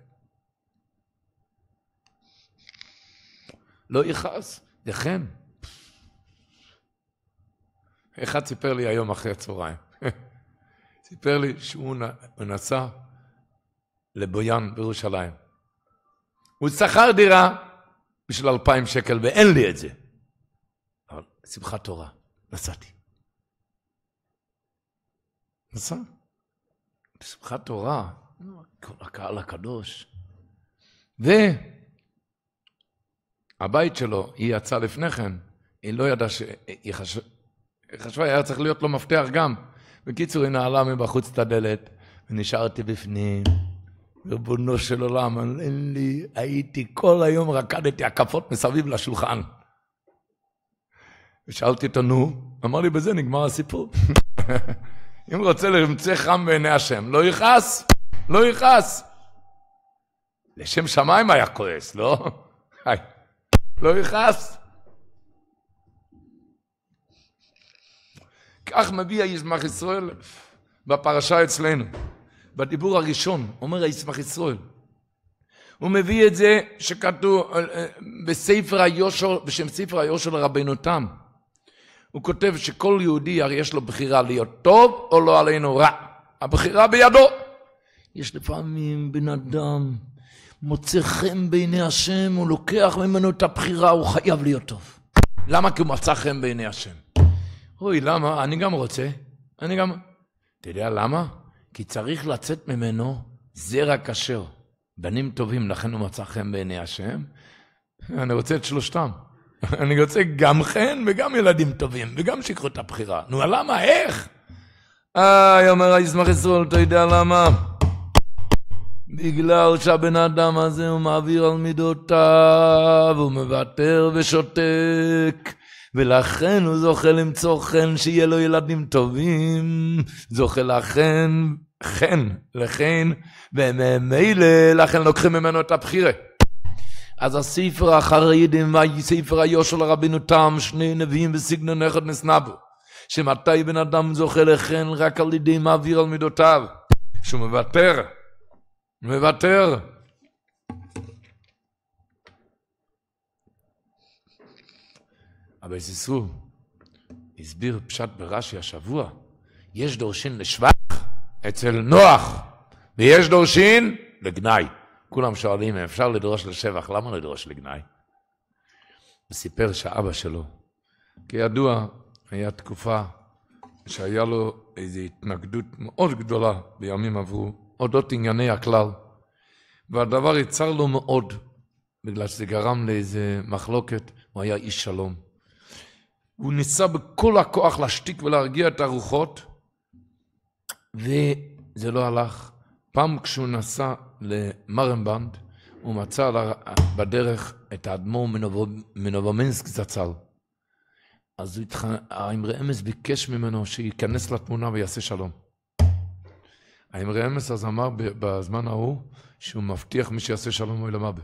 לא יכעס, יחם. אחד סיפר לי היום אחרי הצהריים, סיפר לי שהוא נסע לבויאן בירושלים. הוא שכר דירה בשביל אלפיים שקל ואין לי את זה. אבל שמחת תורה, נסעתי. נסע. בשמחת תורה, הקהל הקדוש. והבית שלו, היא יצאה לפני כן, היא לא ידעה ש... היא, חש... היא חשבה, היה צריך להיות לו מפתח גם. בקיצור, היא נעלה מבחוץ את הדלת, ונשארתי בפנים. ריבונו של עולם, אין לי, הייתי כל היום רקדתי הקפות מסביב לשולחן. ושאלתי אותו, נו, אמר לי, בזה נגמר הסיפור. אם רוצה למצא חם בעיני השם, לא יכעס. לא יכעס. לשם שמיים היה כועס, לא? לא יכעס. כך מביא הישמח ישראל בפרשה אצלנו. בדיבור הראשון, אומר הישמח ישראל. הוא מביא את זה שכתוב אה, אה, בספר היושר, בשם ספר היושר לרבנו תם. הוא כותב שכל יהודי הרי יש לו בחירה להיות טוב או לא עלינו רע. הבחירה בידו. יש לפעמים בן אדם מוצא חן בעיני השם, הוא לוקח ממנו את הבחירה, הוא חייב להיות טוב. למה? כי הוא מצא חן בעיני השם. אוי, למה? אני גם רוצה. אני גם... אתה יודע למה? כי צריך לצאת ממנו זרע כשר. בנים טובים, לכן הוא מצא חן בעיני השם. אני רוצה את שלושתם. אני רוצה גם חן וגם ילדים טובים, וגם שיקחו את הבחירה. נו, למה? איך? איי, אומר היזמח ישראל, אתה יודע למה? בגלל שהבן אדם הזה הוא מעביר על מידותיו, הוא מוותר ושותק. ולכן הוא זוכה למצוא חן שיהיה לו ילדים טובים, זוכה לכן, חן, לכן, וממילא לכן לוקחים ממנו את הבחירה. אז הספר החרדים והספר היושר לרבינו תם, שני נביאים בסגנון נכד נסנבו, שמתי בן אדם זוכה לכן רק על ידי מעביר על מידותיו, שהוא מוותר. מוותר. אבל סיסרו, הסביר פשט ברש"י השבוע, יש דורשין לשבח אצל נוח, ויש דורשין לגנאי. כולם שואלים, אפשר לדרוש לשבח, למה לדרוש לגנאי? הוא סיפר שאבא שלו, כידוע, היה תקופה שהיה לו איזו התנגדות מאוד גדולה בימים עברו אודות ענייני הכלל. והדבר יצר לו מאוד, בגלל שזה גרם לאיזה מחלוקת, הוא היה איש שלום. הוא ניסה בכל הכוח להשתיק ולהרגיע את הרוחות, וזה לא הלך. פעם כשהוא נסע למרמבנד, הוא מצא בדרך את האדמו"ר מנובומינסק זצ"ל. אז האמרי אמס ביקש ממנו שייכנס לתמונה ויעשה שלום. האמרי אז אמר בזמן ההוא שהוא מבטיח מי שיעשה שלום הוא אלמבה.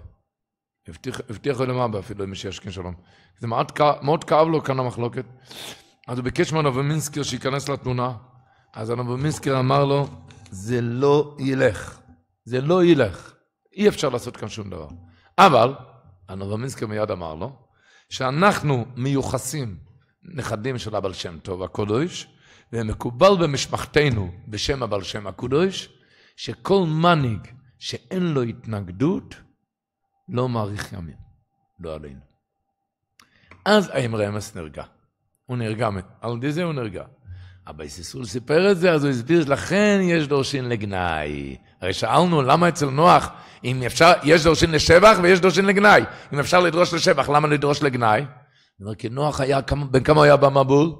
הבטיח, הבטיח אלמבה אפילו למי שישכן שלום. זה מאוד, מאוד כאב לו כאן המחלוקת. אז הוא ביקש מהנובמינסקר שייכנס לתמונה, אז הנובמינסקר אמר לו, זה לא ילך, זה לא ילך, אי אפשר לעשות כאן שום דבר. אבל, הנובמינסקר מיד אמר לו, שאנחנו מיוחסים נכדים של אבל שם טוב הקודש, ומקובל במשפחתנו, בשם הבעל שם הקודש, שכל מנהיג שאין לו התנגדות, לא מאריך ימים, לא עלינו. אז האמרה אמס נרגע. הוא נרגע, על ידי זה הוא נרגע. אבא ישראל סיפר את זה, אז הוא הסביר, לכן יש דורשין לגנאי. הרי שאלנו, למה אצל נוח, אם אפשר, יש דורשין לשבח ויש דורשין לגנאי. אם אפשר לדרוש לשבח, למה לדרוש לגנאי? הוא אומר, כי נוח היה, בן כמה הוא היה במבול?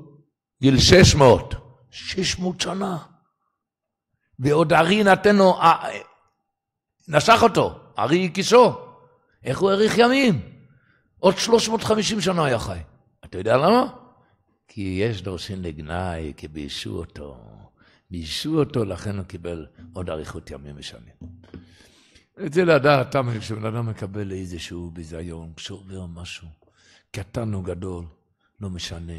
גיל 600. 600 שנה. ועוד ארי נתן לו, אה, נשך אותו, ארי כיסו. איך הוא האריך ימים? עוד 350 שנה היה חי. אתה יודע למה? כי יש דורשים לגנאי, כי ביישו אותו. ביישו אותו, לכן הוא קיבל עוד אריכות ימים ושנים. את זה לדעת, תמיד, כשבן אדם מקבל איזשהו ביזיון, כשעובר משהו, קטן או גדול, לא משנה.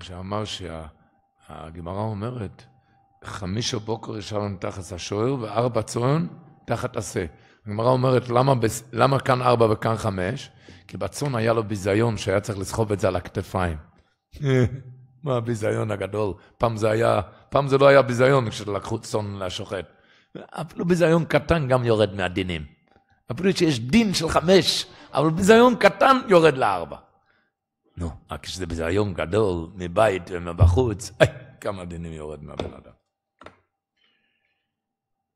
שאמר שהגמרא שה, אומרת, חמיש הבוקר לנו תחת השוער וארבע צאן תחת השה. הגמרא אומרת, למה, למה כאן ארבע וכאן חמש? כי בצאן היה לו ביזיון שהיה צריך לסחוב את זה על הכתפיים. מה הביזיון הגדול? פעם זה היה, פעם זה לא היה ביזיון כשלקחו צאן לשוחט. אפילו ביזיון קטן גם יורד מהדינים. אפילו שיש דין של חמש, אבל ביזיון קטן יורד לארבע. נו, רק כשזה ביזיון גדול, מבית ומבחוץ, אי, כמה דינים יורד מהבן אדם.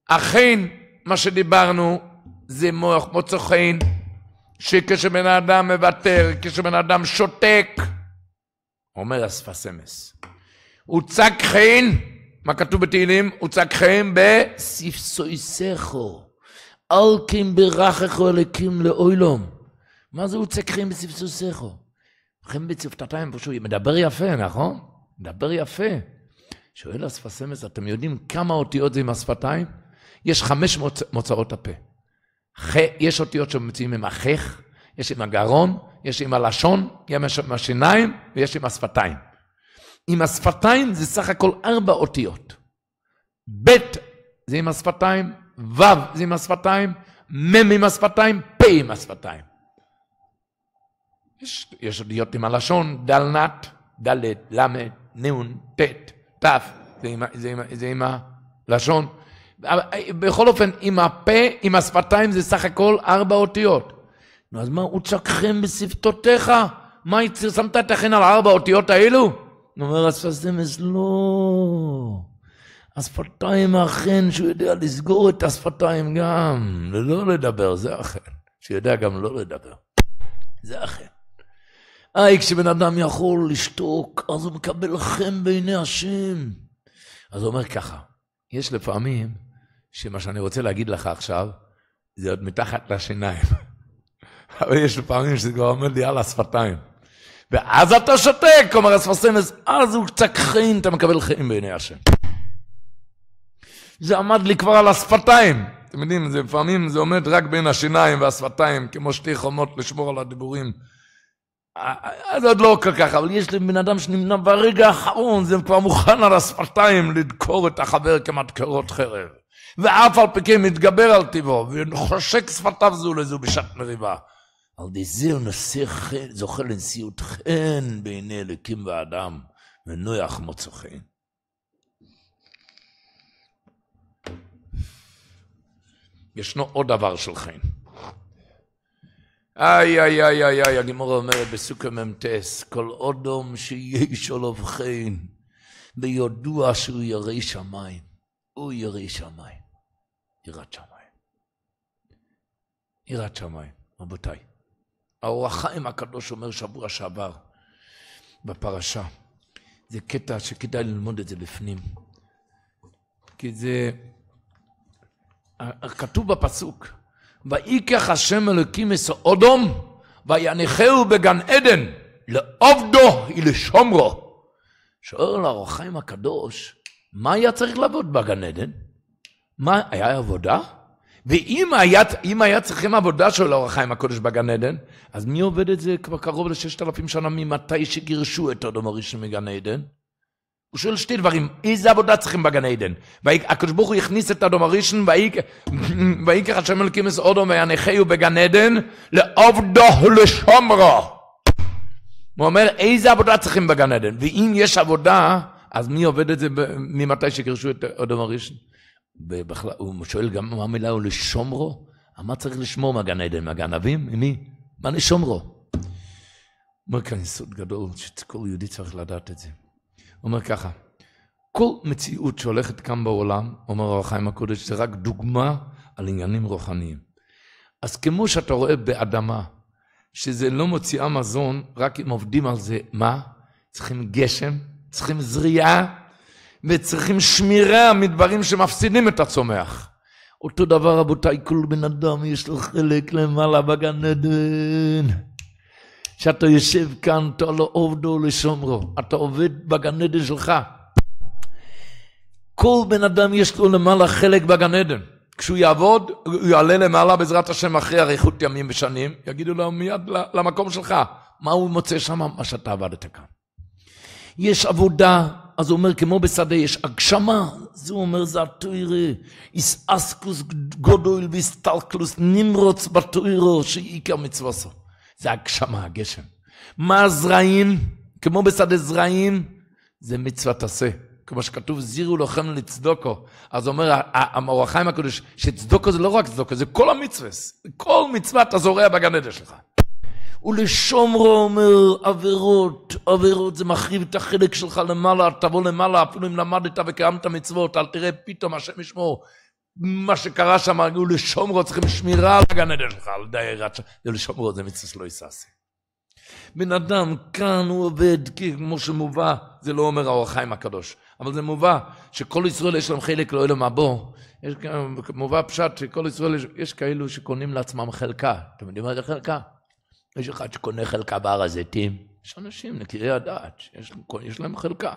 אכן, מה שדיברנו, זה מוח מוצא חן, שכשבן אדם מוותר, כשבן אדם שותק, אומר אספס אמס, הוצג חן, מה כתוב בתהילים? הוצג חן בספסוי סכו, אלקים ברכך אלקים לאוילום. מה זה הוצג חן בספסוי סכו? אחים בצוותתיים, פשוט מדבר יפה, נכון? מדבר יפה. שואל השפת סמס, אתם יודעים כמה אותיות זה עם השפתיים? יש חמש מוצ... מוצאות הפה. ח... יש אותיות שמציעים עם החך, יש עם הגרון, יש עם הלשון, יש עם השיניים ויש עם השפתיים. עם השפתיים זה סך הכל ארבע אותיות. ב' זה עם השפתיים, ו' זה עם השפתיים, מ' עם השפתיים, פ' עם השפתיים. יש יש אותיות עם הלשון, דל נת, דלת, למד, נון, טת, תף, זה עם, זה, זה עם הלשון. בכל אופן, עם הפה, עם השפתיים, זה סך הכל ארבע אותיות. נו, אז מה, וצקכם בשפתותיך? מה, שמת את החן על ארבע אותיות האלו? הוא אומר, הספסמס, לא. השפתיים אכן, שהוא יודע לסגור את השפתיים גם, ולא לדבר, זה אכן. שיודע גם לא לדבר. זה אכן. היי, כשבן אדם יכול לשתוק, אז הוא מקבל חן בעיני השם. אז הוא אומר ככה, יש לפעמים שמה שאני רוצה להגיד לך עכשיו, זה עוד מתחת לשיניים. אבל יש לפעמים שזה כבר עומד לי על השפתיים. ואז אתה שותק, כלומר אספסנס, אז הוא קצת חן, אתה מקבל חן בעיני השם. זה עמד לי כבר על השפתיים. אתם יודעים, זה, לפעמים זה עומד רק בין השיניים והשפתיים, כמו שתי חומות לשמור על הדיבורים. אה, אה, אז עוד לא כל כך, אבל יש לי בן אדם שנמנע ברגע האחרון, זה כבר מוכן על השפתיים לדקור את החבר כמדקרות חרב. ואף על פי כן מתגבר על טבעו, וחושק שפתיו זו לזו בשעת מריבה. על דזיר נשיא חן, זוכה לנשיאות חן בעיני אלוקים ואדם, ונויח מוצא חן. ישנו עוד דבר של חן. איי, איי, איי, איי, איי, הגימורה אומרת בסוכה מ"טס, כל אודום שיש עליו חן, וידוע שהוא ירא שמיים. הוא ירא שמיים. יראת שמיים. יראת שמיים, רבותיי. האור החיים הקדוש אומר שבוע שעבר בפרשה. זה קטע שכדאי ללמוד את זה בפנים. כי זה... אה, כתוב בפסוק, ויקח השם אלוקים מסעודום, ויניחהו בגן עדן, לעובדו ולשומרו. שואל הרוחם הקדוש, מה היה צריך לעבוד בגן עדן? מה, היה עבודה? ואם היה, היה צריכים עבודה של אור החיים הקודש בגן עדן, אז מי עובד את זה כבר קרוב לששת אלפים שנה ממתי שגירשו את אדום הראשון מגן עדן? הוא שואל שתי דברים, איזה עבודה צריכים בגן עדן? והקדוש ברוך הוא הכניס את אדום הראשון, ויקח השם אלוקים את אודום ויניחהו בגן עדן, לעובדו לשומרו. הוא אומר, איזה עבודה צריכים בגן עדן? ואם יש עבודה, אז מי עובד את זה ממתי שגירשו את אדום הראשון? הוא שואל גם מה המילה הוא לשומרו? אה, מה צריך לשמור מהגן עדן? מהגנבים? ממי? מה לשומרו? אומר כאן יסוד גדול, שכל יהודי צריך לדעת את זה. אומר ככה, כל מציאות שהולכת כאן בעולם, אומר הרב חיים הקודש, זה רק דוגמה על עניינים רוחניים. אז כמו שאתה רואה באדמה, שזה לא מוציאה מזון, רק אם עובדים על זה, מה? צריכים גשם, צריכים זריעה, וצריכים שמירה מדברים שמפסידים את הצומח. אותו דבר, רבותיי, כל בן אדם יש לו חלק למעלה בגן עדן. שאתה יושב כאן, אתה לא עובדו לא לשומרו. אתה עובד בגן עדן שלך. כל בן אדם יש לו למעלה חלק בגן עדן. כשהוא יעבוד, הוא יעלה למעלה בעזרת השם אחרי אריכות ימים ושנים, יגידו לו מיד למקום שלך, מה הוא מוצא שם? מה שאתה עבדת כאן. יש עבודה, אז הוא אומר, כמו בשדה יש הגשמה, זה אומר, זה הטוירי, איס אסקוס גודל ואיסטלקלוס נמרוץ בטוירו, שאיכר מצווה זאת. זה הגשמה, הגשם. מה הזרעים? כמו בשדה זרעים, זה מצוות עשה. כמו שכתוב, זירו לוחם לצדוקו. אז אומר המאורחיים הקדוש, שצדוקו זה לא רק צדוקו, זה כל המצווה. כל מצווה אתה זורע בגן עדן שלך. ולשומרו אומר עבירות, עבירות זה מחריב את החלק שלך למעלה, תבוא למעלה, אפילו אם למדת וקיימת מצוות, אל תראה פתאום השם ישמור. מה שקרה שם, הוא לשומרו, צריכים שמירה על הגן עדן שלך, על די רצ'ה, זה לשומרו זה מצווה שלא יססי. בן אדם כאן הוא עובד כי כמו שמובא, זה לא אומר האור החיים הקדוש, אבל זה מובא שכל ישראל יש להם חלק לעולם מבוא, יש כאן, מובא פשט שכל ישראל, יש, יש כאלו שקונים לעצמם חלקה, אתם יודעים מה זה חלקה? יש אחד שקונה חלקה בהר הזיתים, יש אנשים נקירי הדעת, יש, יש להם חלקה.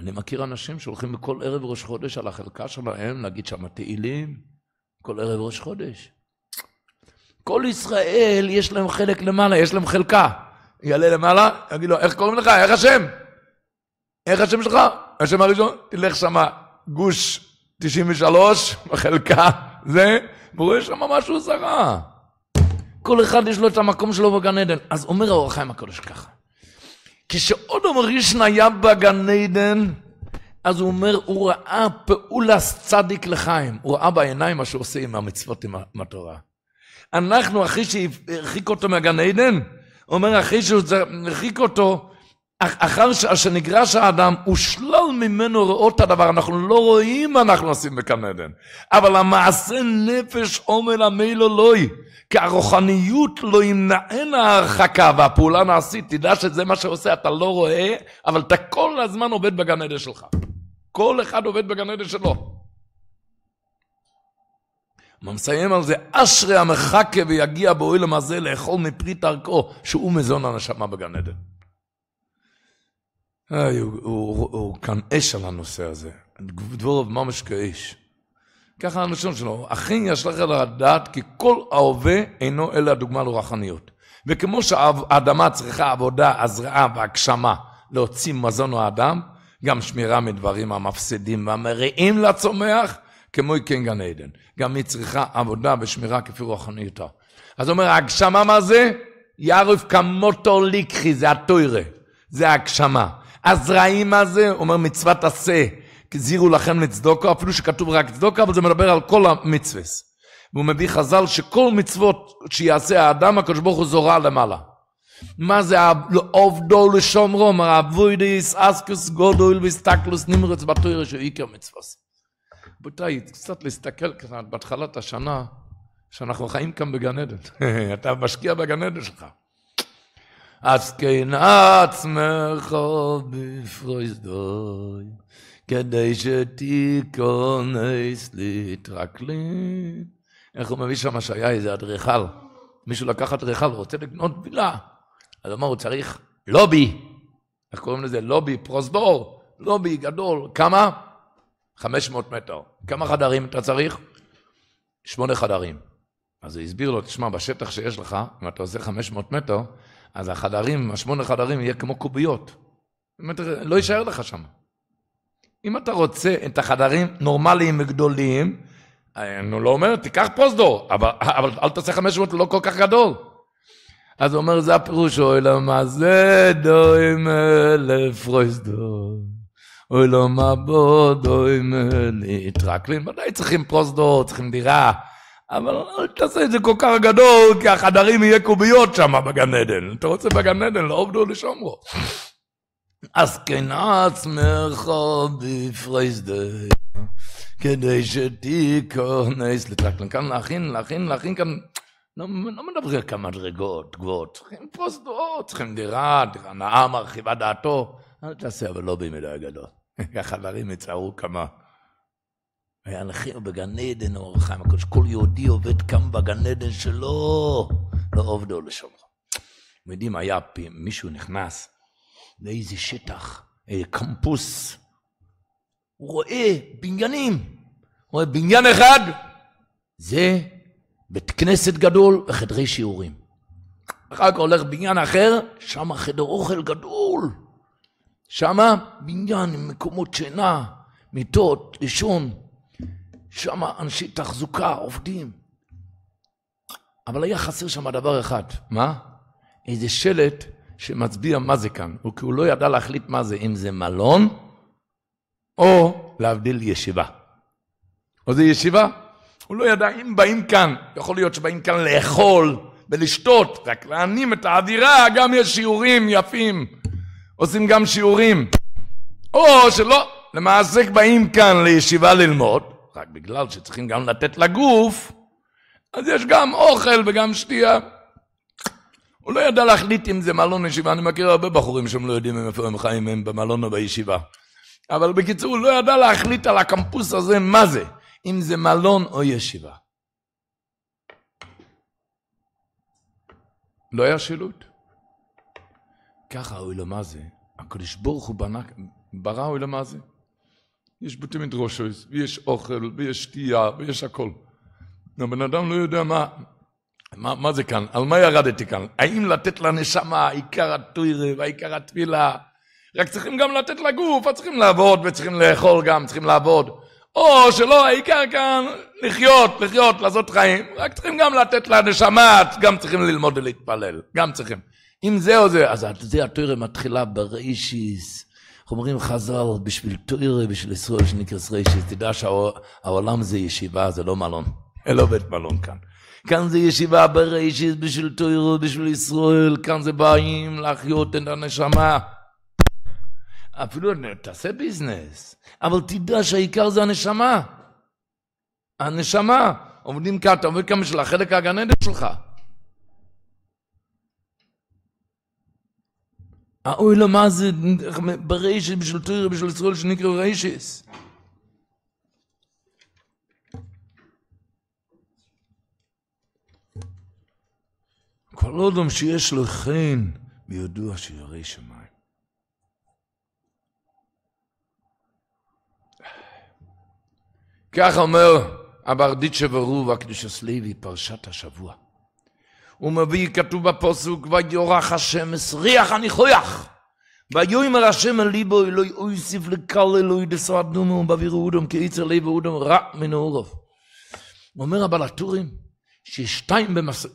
אני מכיר אנשים שהולכים בכל ערב ראש חודש על החלקה שלהם להגיד שם תהילים, כל ערב ראש חודש. כל ישראל יש להם חלק למעלה, יש להם חלקה. יעלה למעלה, יגיד לו, איך קוראים לך? איך השם? איך השם שלך? השם הראשון, תלך שמה, גוש 93, בחלקה, זה, ורואה שם משהו זרה. כל אחד יש לו את המקום שלו בגן עדן. אז אומר האור החיים הקדוש ככה, כשאודום ראשון היה בגן עדן, אז הוא אומר, הוא ראה פעולס צדיק לחיים. הוא ראה בעיניים מה שהוא עושה עם המצוות, עם התורה. אנחנו, אחרי שהרחיק אותו מהגן עדן, הוא אומר, אחרי שהוא הרחיק אותו, אחר שנגרש האדם, הוא שלל ממנו רואות את הדבר. אנחנו לא רואים מה אנחנו עושים בכאן עדן. אבל המעשה נפש עומר המיל אלוהי. כי הרוחניות לא ימנען ההרחקה והפעולה נעשית. תדע שזה מה שעושה, אתה לא רואה, אבל אתה כל הזמן עובד בגן עדן שלך. כל אחד עובד בגן עדן שלו. מסיים על זה, אשרי המחכה ויגיע באוהל המזל לאכול מפרי תרכו, שהוא מזון הנשמה בגן עדן. הוא כאן אש על הנושא הזה. דבורוב ממש כאש. ככה הלשון שלו, אכן יש לך לדעת כי כל ההווה אינו אלא דוגמה לרוחניות. וכמו שהאדמה צריכה עבודה, הזרעה והגשמה להוציא מזון או אדם, גם שמירה מדברים המפסידים והמריעים לצומח, כמו כן גן עדן. גם היא צריכה עבודה ושמירה כפי רוחניותה. אז אומר, הגשמה מה זה? יערוף כמוטו ליקחי, זה הטוירה, זה הגשמה. הזרעים הזה, אומר מצוות עשה, זירו לכם לצדוקו, אפילו שכתוב רק צדוקו, אבל זה מדבר על כל המצווה. והוא מביא חז"ל שכל מצוות שיעשה האדם, הקדוש ברוך הוא זורע למעלה. מה זה לא, עובדו לשומרו, אמר אבוידיס אסקוס גודל ויסטקלוס נמרץ בתוירה שהוא עיקר מצוות. רבותיי, קצת להסתכל ככה, בהתחלת השנה, שאנחנו חיים כאן בגן עדן. אתה משקיע בגן עדן שלך. אז כן עצמך בפרויס דוי, כדי שתיכונס לטרקלין. איך הוא מביא שם שהיה איזה אדריכל, מישהו לקח אדריכל, ורוצה לקנות בילה אז הוא אמר, הוא צריך לובי, איך קוראים לזה? לובי פרוזדור, לובי גדול, כמה? 500 מטר. כמה חדרים אתה צריך? שמונה חדרים. אז הוא הסביר לו, תשמע, בשטח שיש לך, אם אתה עושה 500 מטר, אז החדרים, השמונה חדרים, יהיה כמו קוביות. אתה, לא יישאר לך שם. אם אתה רוצה את החדרים נורמליים וגדולים, אני לא אומר, תיקח פרוזדור, אבל, אבל אל תעשה 500 לא כל כך גדול. אז הוא אומר, זה הפירוש, אוי לה לא מה זה דוים פרוזדור, אוי לו לא מה בו דוים להתרקלין. ודאי צריכים פרוזדור, צריכים דירה. אבל אל תעשה את זה כל כך גדול, כי החדרים יהיה קוביות שם בגן עדן. אתה רוצה בגן עדן, לא עובדו לשומרו. אז כנעץ מרחוב בפרייזדה, כדי שתיכנס לטקלן. כאן להכין, להכין, להכין כאן. לא, לא מדברים כמה דרגות גבוהות, צריכים פוסט פרוזדורות, צריכים דירה, דירה נאה מרחיבה דעתו. אל תעשה, אבל לא בימי גדול. לא. החדרים יצערו כמה. ואנכים בגן עדן אור החיים הקדוש. כל יהודי עובד כאן בגן עדן שלו, לא עובדו לשומרו. אתם יודעים, היה פעם מישהו נכנס לאיזה שטח, איזה קמפוס, הוא רואה בניינים, הוא רואה בניין אחד, זה בית כנסת גדול וחדרי שיעורים. אחר כך הולך בניין אחר, שם חדר אוכל גדול. שם בניין עם מקומות שינה, מיטות, לישון. שם אנשי תחזוקה, עובדים. אבל היה חסר שם דבר אחד. מה? איזה שלט שמצביע מה זה כאן, כי הוא לא ידע להחליט מה זה, אם זה מלון, או להבדיל ישיבה. או זה ישיבה? הוא לא ידע אם באים כאן, יכול להיות שבאים כאן לאכול ולשתות, רק להנים את האווירה, גם יש שיעורים יפים, עושים גם שיעורים. או שלא, למעשה באים כאן לישיבה ללמוד, רק בגלל שצריכים גם לתת לגוף, אז יש גם אוכל וגם שתייה. הוא לא ידע להחליט אם זה מלון או ישיבה, אני מכיר הרבה בחורים שהם לא יודעים איפה הם חיים, הם במלון או בישיבה. אבל בקיצור, הוא לא ידע להחליט על הקמפוס הזה מה זה, אם זה מלון או ישיבה. לא היה שילוט. ככה אוי לו מה זה, הקדוש ברוך הוא בנה, ברא אוי לו מה זה. יש בתי מדרושס, ויש אוכל, ויש שתייה, ויש הכל. הבן אדם לא יודע מה, מה, מה זה כאן, על מה ירדתי כאן? האם לתת לנשמה עיקר הטוירה והעיקר הטבילה, רק צריכים גם לתת לגוף, אז צריכים לעבוד וצריכים לאכול גם, צריכים לעבוד. או שלא, העיקר כאן לחיות, לחיות, לעשות חיים. רק צריכים גם לתת לנשמה, גם צריכים ללמוד ולהתפלל, גם צריכים. אם זה או זה, אז זה התוירה מתחילה בראשיס. איך אומרים חז"ל, בשביל תוירה, בשביל ישראל שנקרא ישראל, שתדע שהעולם זה ישיבה, זה לא מלון. אין לו לא בית מלון כאן. כאן זה ישיבה בראשית בשביל תוירה, בשביל ישראל, כאן זה באים להחיות את הנשמה. אפילו תעשה ביזנס, אבל תדע שהעיקר זה הנשמה. הנשמה. עובדים כאן, אתה עובד כאן בשביל החלק הגן עדן שלך. האוי לא מה זה ברישס, בשביל תוירה, בשביל ישראל שנקרא רישס. כל אדם שיש לו חן, ביודוע שירי שמיים. כך אומר הברדיצ'ה ורוב, הקדוש הסליבי, פרשת השבוע. הוא מביא, כתוב בפוסוק, ויורח השם מסריח הניחויח. ויאמר השם אל ליבו אלוהי אוסיף לקל אלוהי דסועד נומו ובאוויר אודום יצר ליבו אודום רע מנעורוב. אומר הבעל הטורים ששתיים במס...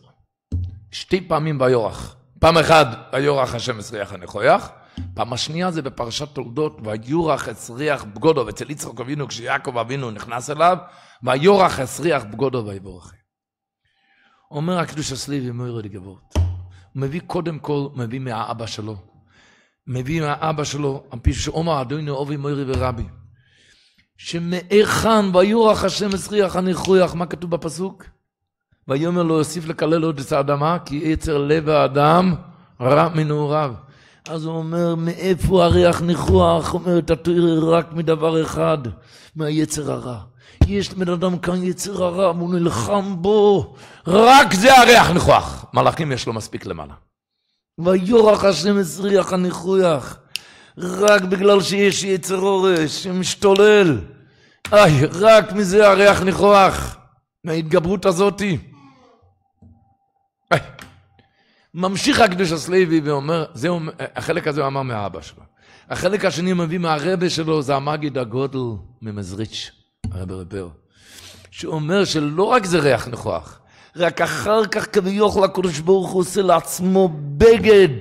שתי פעמים ויורח. פעם אחת ויורח השם מסריח הניחויח, פעם השנייה זה בפרשת תולדות, ויורח הסריח בגודו, אצל יצחק אבינו כשיעקב אבינו נכנס אליו, ויורח הסריח בגודו ויבורכי. אומר הקדוש הסליבי מוירו לגבות. הוא מביא קודם כל, מביא מהאבא שלו. מביא מהאבא שלו, על פי שאומר אדוני אובי מוירי ורבי. שמאיכן ויורח השם הסריח הניחויח, מה כתוב בפסוק? ויאמר לו יוסיף לקלל עוד את האדמה, כי יצר לב האדם רע מנעוריו. אז הוא אומר, מאיפה הריח ניחוח? הוא אומר, תתוירי רק מדבר אחד, מהיצר הרע. יש לבן אדם כאן יצר הרע, הוא נלחם בו, רק זה הריח ניחוח. מלאכים יש לו מספיק למעלה. ויורח השם הצריח הניחוח, רק בגלל שיש יצר הורש שמשתולל. איי, רק מזה הריח ניחוח, מההתגברות הזאתי. ממשיך הקדוש הסלוי ואומר, זהו, החלק הזה הוא אמר מהאבא שלו. החלק השני מביא מהרבה שלו, זה המגיד הגודל ממזריץ'. הרב רפר, שאומר שלא רק זה ריח נכוח, רק אחר כך כביכול הקדוש ברוך הוא עושה לעצמו בגד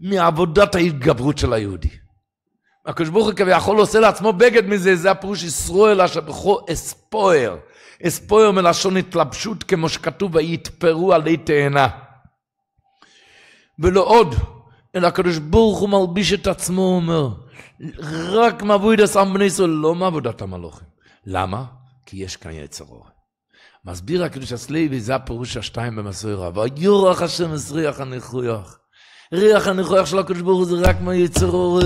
מעבודת ההתגברות של היהודי. הקדוש ברוך הוא כביכול עושה לעצמו בגד מזה, זה הפירוש ישראל אשר בכל אספויר. אספויר מלשון התלבשות, כמו שכתוב, ויתפרו עלי תאנה. ולא עוד, אלא הקדוש ברוך הוא מלביש את עצמו, אומר, רק מעבודת עם בני ישראל, לא מעבודת המלוכים. למה? כי יש כאן יצר אור. מסביר הקדוש הסלייבי, זה הפירוש השתיים במסוי רב. יורח השם אז ריח הניחוח. ריח הנכויח של הקדוש ברוך הוא זה רק מהיצר אור.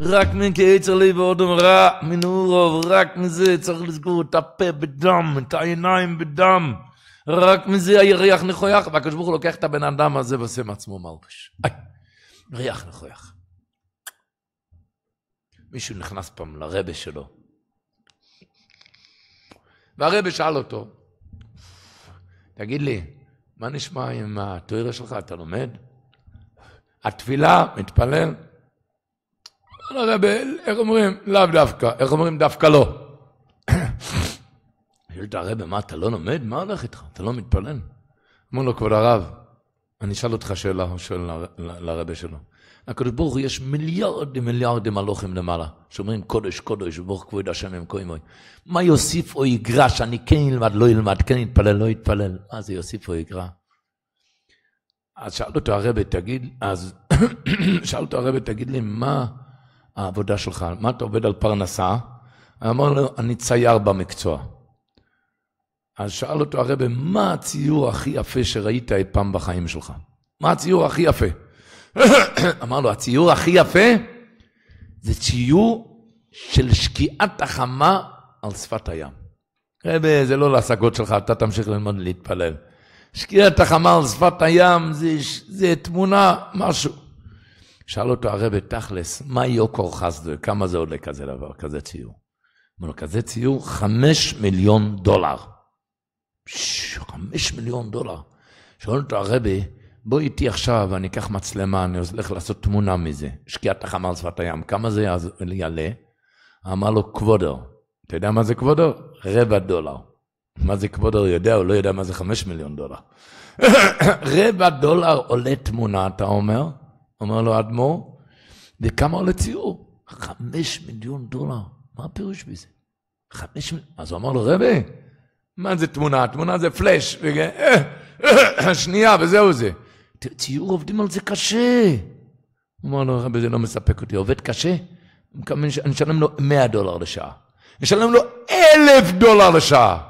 רק מן כיצר לי ואודם רע, מנעורוב, רק מזה צריך לסגור את הפה בדם, את העיניים בדם. רק מזה היריח נכויח, והקדוש ברוך הוא לוקח את הבן אדם הזה ועושה מעצמו מלבש. ריח נכויח. מישהו נכנס פעם לרבה שלו, והרבי שאל אותו, תגיד לי, מה נשמע עם התוארה שלך, אתה לומד? התפילה, מתפלל? אמר הרבי, איך אומרים? לאו דווקא, איך אומרים דווקא לא? שואל את הרבי, מה, אתה לא לומד? מה הולך איתך? אתה לא מתפלל? אמר לו, כבוד הרב, אני אשאל אותך שאלה, הוא שואל לרבי שלו. הקדוש ברוך הוא יש מיליארדים מיליארדים מלוכים למעלה, שאומרים קודש קודש וברוך כבוד השם הם קוים אוי. מה יוסיף או יגרע שאני כן אלמד לא אלמד, כן יתפלל לא יתפלל, מה זה יוסיף או יגרע? אז שאל אותו הרבי, תגיד, אז שאל אותו הרבי, תגיד לי, מה העבודה שלך? מה אתה עובד על פרנסה? אמר לו, אני צייר במקצוע. אז שאל אותו הרבי, מה הציור הכי יפה שראית אי פעם בחיים שלך? מה הציור הכי יפה? אמר לו, הציור הכי יפה זה ציור של שקיעת החמה על שפת הים. רבי, זה לא להשגות שלך, אתה תמשיך ללמוד להתפלל. שקיעת החמה על שפת הים זה, זה תמונה, משהו. שאל אותו הרבי, תכלס, מה יוקר חסדוי? כמה זה עולה כזה דבר, כזה ציור? אמר לו, כזה ציור, חמש מיליון דולר. חמש מיליון דולר. שואל אותו הרבי, בוא איתי עכשיו, אני אקח מצלמה, אני הולך לעשות תמונה מזה. שקיעת החמה על שפת הים, כמה זה יעלה? אמר לו, כבודו. אתה יודע מה זה כבודו? רבע דולר. מה זה כבודו יודע, הוא לא יודע מה זה חמש מיליון דולר. רבע דולר עולה תמונה, אתה אומר? אומר לו האדמו"ר, וכמה עולה ציור? חמש מיליון דולר. מה הפירוש בזה? חמש מיליון... אז הוא אמר לו, רבי, מה זה תמונה? תמונה זה פלאש. שנייה, וזהו זה. ציור עובדים על זה קשה. הוא אמר לו, רבי, זה לא מספק אותי, עובד קשה? אני אשלם לו 100 דולר לשעה. אני אשלם לו 1,000 דולר לשעה.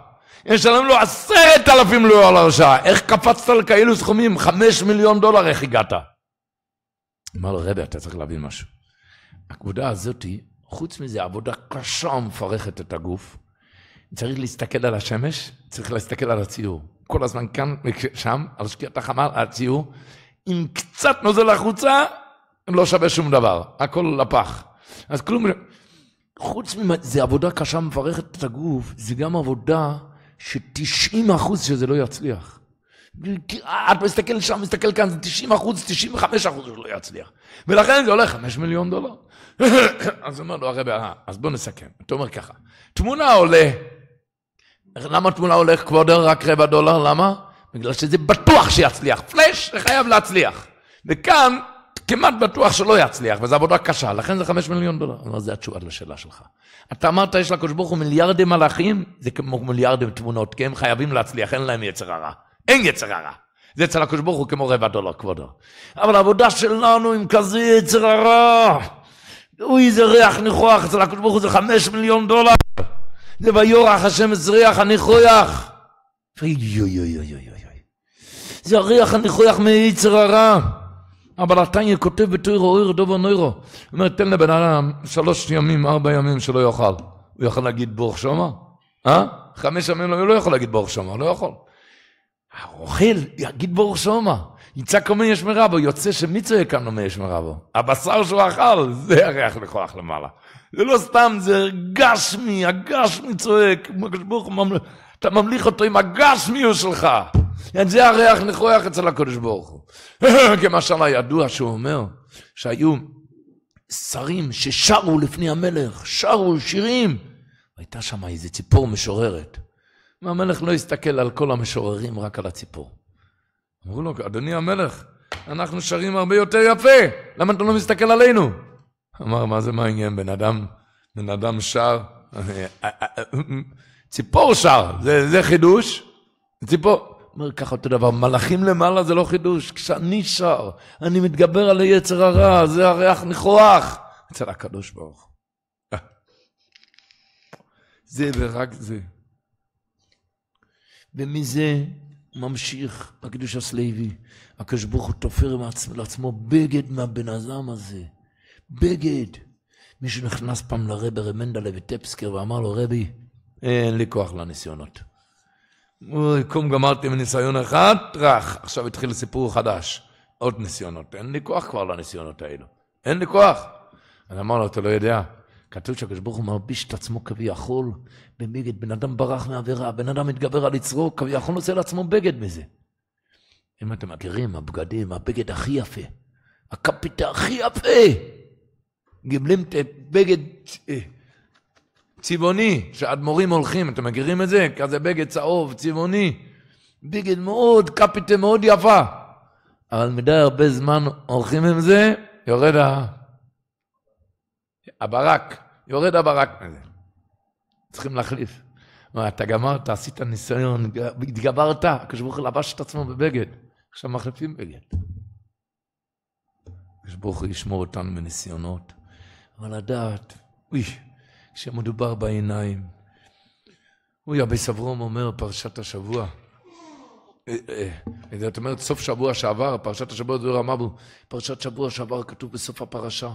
אני אשלם לו 10,000 דולר לשעה. איך קפצת לכאלו סכומים? 5 מיליון דולר, איך הגעת? אמר לו, רבי, אתה צריך להבין משהו. הכבודה הזאתי, חוץ מזה, עבודה קשה ומפרכת את הגוף. צריך להסתכל על השמש, צריך להסתכל על הציור. כל הזמן כאן ושם, על שקיעת החמר, הציור, אם קצת נוזל החוצה, לא שווה שום דבר, הכל לפח. אז כלום, לא- חוץ ממה, זה עבודה קשה מפרכת את הגוף, זה גם עבודה ש-90 אחוז שזה לא יצליח. את מסתכל שם, מסתכל כאן, זה 90 אחוז, 95 אחוז שלא יצליח. ולכן זה עולה 5 מיליון דולר. אז אומר לו הרב, אה, אז בוא נסכם. אתה אומר ככה, תמונה עולה למה תמונה הולך קוודר רק רבע דולר? למה? בגלל שזה בטוח שיצליח. פלאש, זה חייב להצליח. וכאן, כמעט בטוח שלא יצליח, וזו עבודה קשה, לכן זה חמש מיליון דולר. אני אומר, זו התשובה לשאלה שלך. אתה אמרת, יש לקדוש ברוך הוא מיליארדים מלאכים, זה כמו מיליארדים תמונות, כי הם חייבים להצליח, אין להם יצר הרע. אין יצר הרע. זה אצל הקדוש ברוך הוא כמו רבע דולר, כבודו. אבל העבודה שלנו עם כזה יצר הרע, אוי, זה ריח ניחוח, אצל הקדוש ברוך הוא זה חמש מיליון דולר, זה ויורח השם זריח הניחויח. אוי אוי אוי אוי אוי אוי. זה הריח הניחויח מיצר הרע. אבל התניא כותב בתוירו אוירו דובר נוירו. הוא אומר תן לבן אדם שלוש ימים ארבע ימים שלא יאכל. הוא יכול להגיד ברוך שמה? אה? חמש ימים לא, הוא לא יכול להגיד ברוך שמה, לא יכול. האוכל יגיד ברוך שמה. יצעק אומר יש מרבו, יוצא שמי צועק כאן לא מי מיש מרבו. הבשר שהוא אכל, זה הריח לכוח למעלה. זה לא סתם, זה גשמי, הגשמי צועק, הקדוש ברוך הוא ממליך, אתה ממליך אותו עם הגשמיות שלך. את זה הריח נכוח אצל הקדוש ברוך הוא. כמשל הידוע שהוא אומר, שהיו שרים ששרו לפני המלך, שרו שירים. הייתה שם איזה ציפור משוררת. והמלך לא הסתכל על כל המשוררים, רק על הציפור. אמרו לו, אדוני המלך, אנחנו שרים הרבה יותר יפה, למה אתה לא מסתכל עלינו? אמר, מה זה מעניין? בן אדם, בן אדם שר, אה, אה, אה, ציפור שר, זה, זה חידוש, ציפור. אומר ככה אותו דבר, מלאכים למעלה זה לא חידוש, כשאני שר, אני מתגבר על היצר הרע, זה הריח נכוח. אצל הקדוש ברוך זה ורק זה. ומזה ממשיך הקדוש הסלוי, הקדוש ברוך הוא תופר לעצמו בגד מהבן אדם הזה. בגד. מישהו נכנס פעם לרבי רמנדלה וטפסקר ואמר לו, רבי, אין לי כוח לניסיונות. אוי, קום גמרתי מניסיון אחד, טראח, עכשיו התחיל סיפור חדש. עוד ניסיונות, אין לי כוח כבר לניסיונות האלו. אין לי כוח. אז אמר לו, אתה לא יודע, כתוב שהקדוש ברוך הוא מרביש את עצמו כביכול במגד, בן אדם ברח מעבירה, בן אדם מתגבר על יצרו, כביכול עושה לעצמו בגד מזה. אם אתם מכירים, הבגדים, הבגד הכי יפה, הקפיטה הכי יפה, גמלמת בגד אה, צבעוני, שאדמו"רים הולכים, אתם מכירים את זה? כזה בגד צהוב, צבעוני. בגד מאוד, קפיטה מאוד יפה. אבל מדי הרבה זמן הולכים עם זה, יורד ה... הברק, יורד הברק מזה. צריכים להחליף. אתה גמרת, עשית ניסיון, התגברת, הקדוש ברוך הוא לבש את עצמו בבגד. עכשיו מחליפים בגד. הקדוש ברוך הוא ישמור אותנו מניסיונות. אבל הדעת, אוי, כשמדובר בעיניים. אוי, אבי סברום אומר פרשת השבוע. אה, אה, זאת אומרת, סוף שבוע שעבר, פרשת השבוע, דבר המבו, פרשת שבוע שעבר כתוב בסוף הפרשה.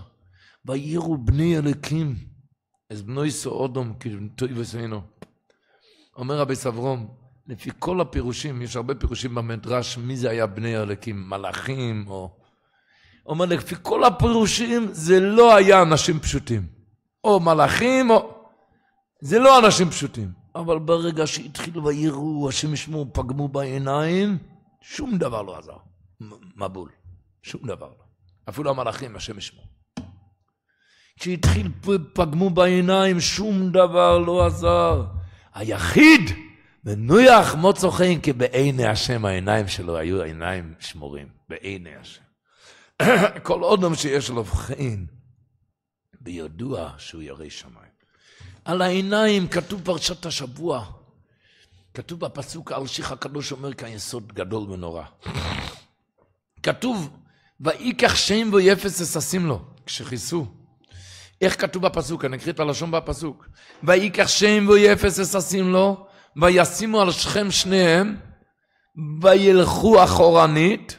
ויירו בני אלקים, אז בנוי סאודום כבנתוי וסיינו. אומר רבי סברום, לפי כל הפירושים, יש הרבה פירושים במדרש, מי זה היה בני אלקים, מלאכים או אומר, לפי כל הפירושים, זה לא היה אנשים פשוטים. או מלאכים, או... זה לא אנשים פשוטים. אבל ברגע שהתחילו ויראו, השם ישמעו, פגמו בעיניים, שום דבר לא עזר. מבול. שום דבר לא. אפילו המלאכים, השם ישמעו. כשהתחיל, פגמו בעיניים, שום דבר לא עזר. היחיד, מנויח מוצא חן, כי בעיני השם העיניים שלו היו עיניים שמורים. בעיני השם. כל אודם שיש לו חן, בידוע שהוא ירא שמיים. על העיניים כתוב פרשת השבוע, כתוב בפסוק על שיח הקדוש אומר כאן יסוד גדול ונורא. כתוב, ויקח שם ויפס אששים לו, כשכיסו. איך כתוב בפסוק? אני אקריא את הלשון בפסוק. ויקח שם ויפס אששים לו, וישימו על שכם שניהם, וילכו אחורנית,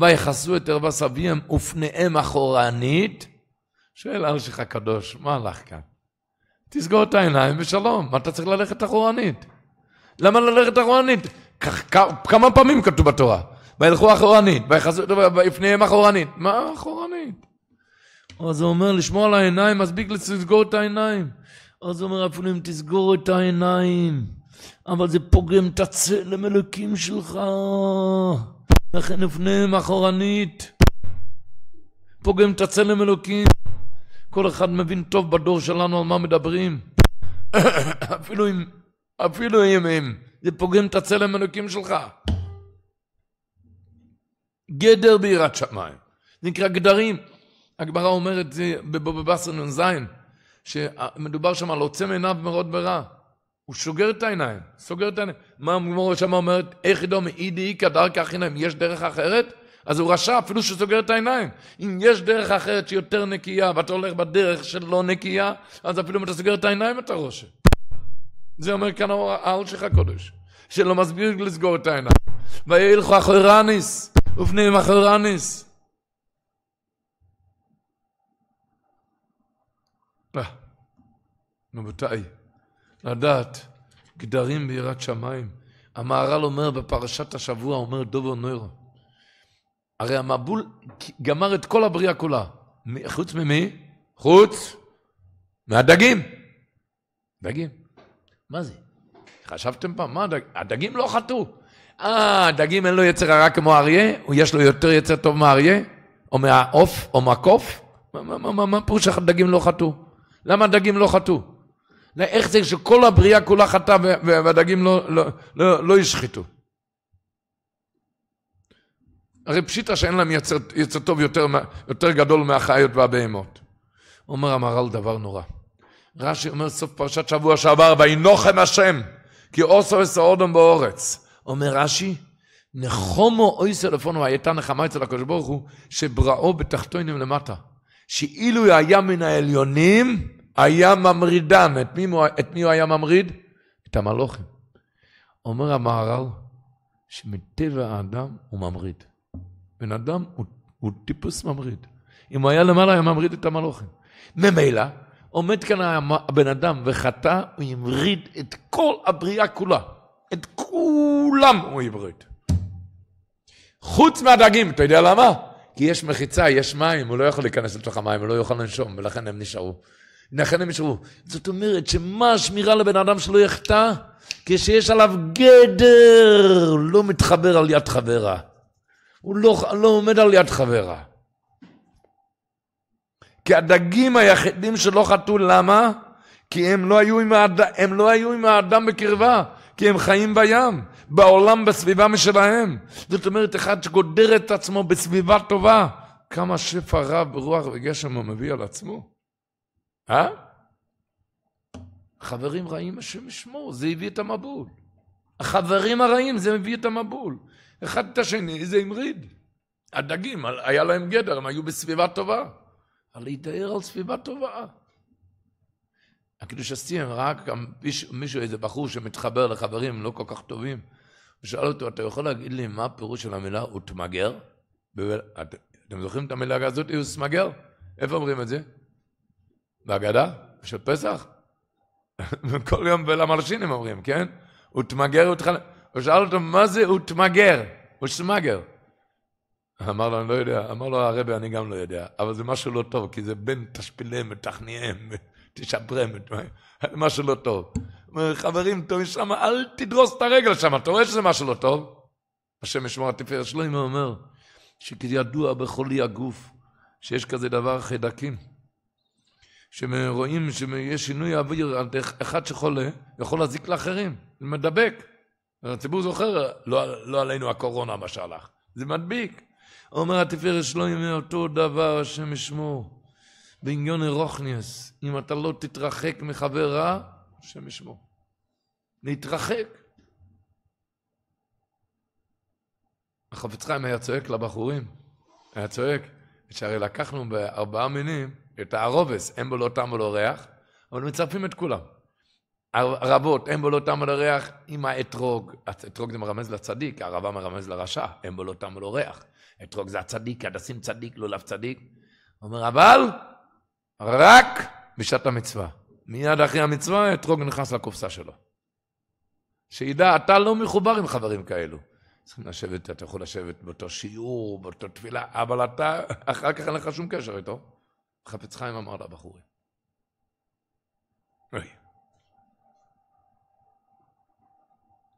ויחסו את ערווס אביהם ופניהם אחורנית. שואל אלשיך הקדוש, מה הלך כאן? תסגור את העיניים ושלום, מה אתה צריך ללכת אחורנית? למה ללכת אחורנית? כמה פעמים כתוב בתורה, וילכו אחורנית, ויחסו את ויפניהם אחורנית. מה אחורנית? אז הוא אומר, לשמור על העיניים, מספיק לסגור את העיניים. אז הוא אומר, אפילו אם תסגור את העיניים, אבל זה פוגם את הצלם אלוקים שלך. לכן נפנה אחורנית. פוגם את הצלם אלוקים. כל אחד מבין טוב בדור שלנו על מה מדברים. אפילו אם, אפילו אם הם, זה פוגם את הצלם אלוקים שלך. גדר ביראת שמיים. זה נקרא גדרים. הגמרא אומרת זה בבבא בסר נ"ז, שמדובר שם על עוצם עיניו מרוד ברע. הוא שוגר את העיניים, סוגר את העיניים. מה הגמורה שם אומרת? איך לא מאידי כדר כך עיניים, יש דרך אחרת? אז הוא רשע אפילו שהוא סוגר את העיניים. אם יש דרך אחרת שהיא יותר נקייה, ואתה הולך בדרך שלא נקייה, אז אפילו אם אתה סוגר את העיניים אתה רושם. זה אומר כאן העל שלך קודש, שלא מסביר לסגור את העיניים. וילכו אחרניס, ופניהם אחרניס. רבותיי, אה, לדעת גדרים ביראת שמיים. המהר"ל אומר בפרשת השבוע, אומר דובו נוירו, הרי המבול גמר את כל הבריאה כולה. חוץ ממי? חוץ מהדגים. דגים. מה זה? חשבתם פעם? מה הדג... הדגים לא חטאו. אה, הדגים אין לו יצר הרע כמו אריה? או יש לו יותר יצר טוב מאריה? או מהעוף? או מהקוף? מה, מה, מה, מה, מה פירוש הדגים לא חטאו? למה הדגים לא חטאו? איך זה שכל הבריאה כולה חטאה והדגים לא, לא, לא, לא ישחטו? הרי פשיטה שאין להם יצא, יצא טוב יותר, יותר גדול מהחיות והבהמות. אומר המהר"ל דבר נורא. רש"י אומר סוף פרשת שבוע שעבר, וינוחם השם, כי אוסו אסו אודום באורץ. אומר רש"י, נחומו אוי סלפונו, הייתה נחמה אצל הקדוש ברוך הוא, שבראו בתחתונים למטה. שאילו היה מן העליונים, היה ממרידם. את מי, את מי הוא היה ממריד? את המלוכים. אומר המהר"ל, שמטבע האדם הוא ממריד. בן אדם הוא, הוא טיפוס ממריד. אם הוא היה למעלה, היה ממריד את המלוכים. ממילא, עומד כאן הבן אדם וחטא, הוא ימריד את כל הבריאה כולה. את כולם הוא ימריד. חוץ מהדגים, אתה יודע למה? כי יש מחיצה, יש מים, הוא לא יכול להיכנס לתוך המים, הוא לא יוכל לנשום, ולכן הם נשארו. נחנם ישרו. זאת אומרת שמה השמירה לבן אדם שלא יחטא? כשיש עליו גדר, לא מתחבר על יד חברה. הוא לא, לא עומד על יד חברה. כי הדגים היחידים שלא חטאו, למה? כי הם לא, היו עם האד... הם לא היו עם האדם בקרבה, כי הם חיים בים, בעולם, בסביבה משלהם. זאת אומרת, אחד שגודר את עצמו בסביבה טובה, כמה שפע רב, רוח וגשם הוא מביא על עצמו. אה? חברים רעים, השם ישמור, זה הביא את המבול. החברים הרעים, זה מביא את המבול. אחד את השני, זה המריד. הדגים, היה להם גדר, הם היו בסביבה טובה. אבל להתאר על סביבה טובה. הקדוש הסטים, רק גם מישהו, איזה בחור שמתחבר לחברים לא כל כך טובים, הוא שאל אותו, אתה יכול להגיד לי מה הפירוש של המילה "ותמגר"? אתם זוכרים את המילה הזאת, "ותמגר"? איפה אומרים את זה? בהגדה של פסח? כל יום ולמלשינים אומרים, כן? הוא תמגר, הוא תחל... הוא שאל אותו, מה זה הוא תמגר? הוא סמגר. אמר לו, אני לא יודע. אמר לו, הרבי, אני גם לא יודע. אבל זה משהו לא טוב, כי זה בין תשפיליהם ותכניהם, תשברם, משהו לא טוב. אומר, חברים, טוב, שם, אל תדרוס את הרגל שם, אתה רואה שזה משהו לא טוב? השם ישמור התפארת שלו, אם הוא אומר, שכידוע בחולי הגוף, שיש כזה דבר חיידקים. שרואים שיש שינוי אוויר, אחד שחולה יכול להזיק לאחרים, זה מדבק. הציבור זוכר, לא, לא עלינו הקורונה מה שהלך, זה מדביק. אומר התפארת שלו, שלוימי אותו דבר, השם ישמור. בעניון רוכניאס, אם אתה לא תתרחק מחבר רע, השם ישמור. להתרחק. החפץ חיים היה צועק לבחורים, היה צועק, שהרי לקחנו בארבעה מינים, את הערובס, אין בו לא טעם ולא ריח, אבל מצרפים את כולם. הרבות, אין בו לא טעם ולא ריח, עם האתרוג, האתרוג זה מרמז לצדיק, הערבה מרמז לרשע, אין בו לא טעם ולא ריח. אתרוג זה הצדיק, הדסים צדיק, לולב לא צדיק. הוא אומר, אבל רק בשעת המצווה. מיד אחרי המצווה, אתרוג נכנס לקופסה שלו. שידע, אתה לא מחובר עם חברים כאלו. צריכים לשבת, אתה יכול לשבת באותו שיעור, באותו תפילה, אבל אתה, אחר כך אין לך שום קשר איתו. חפץ חיים אמר לבחורים. היי.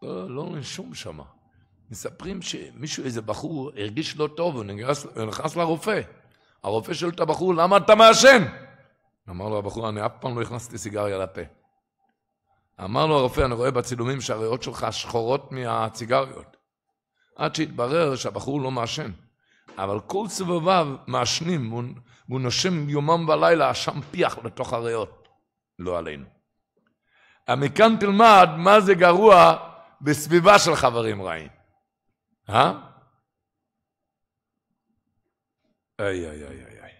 לא, לא נשום שמה. מספרים שמישהו, איזה בחור, הרגיש לא טוב, הוא נכנס, לרופא. הרופא שואל את הבחור, למה אתה מעשן? אמר לו הבחור, אני אף פעם לא הכנסתי סיגריה לפה. אמר לו הרופא, אני רואה בצילומים שהריאות שלך שחורות מהסיגריות. עד שהתברר שהבחור לא מעשן. אבל כל סבביו מעשנים, הוא והוא נושם יומם ולילה עשן פיח לתוך הריאות, לא עלינו. מכאן תלמד מה זה גרוע בסביבה של חברים רעים. אה? איי, איי, איי, איי.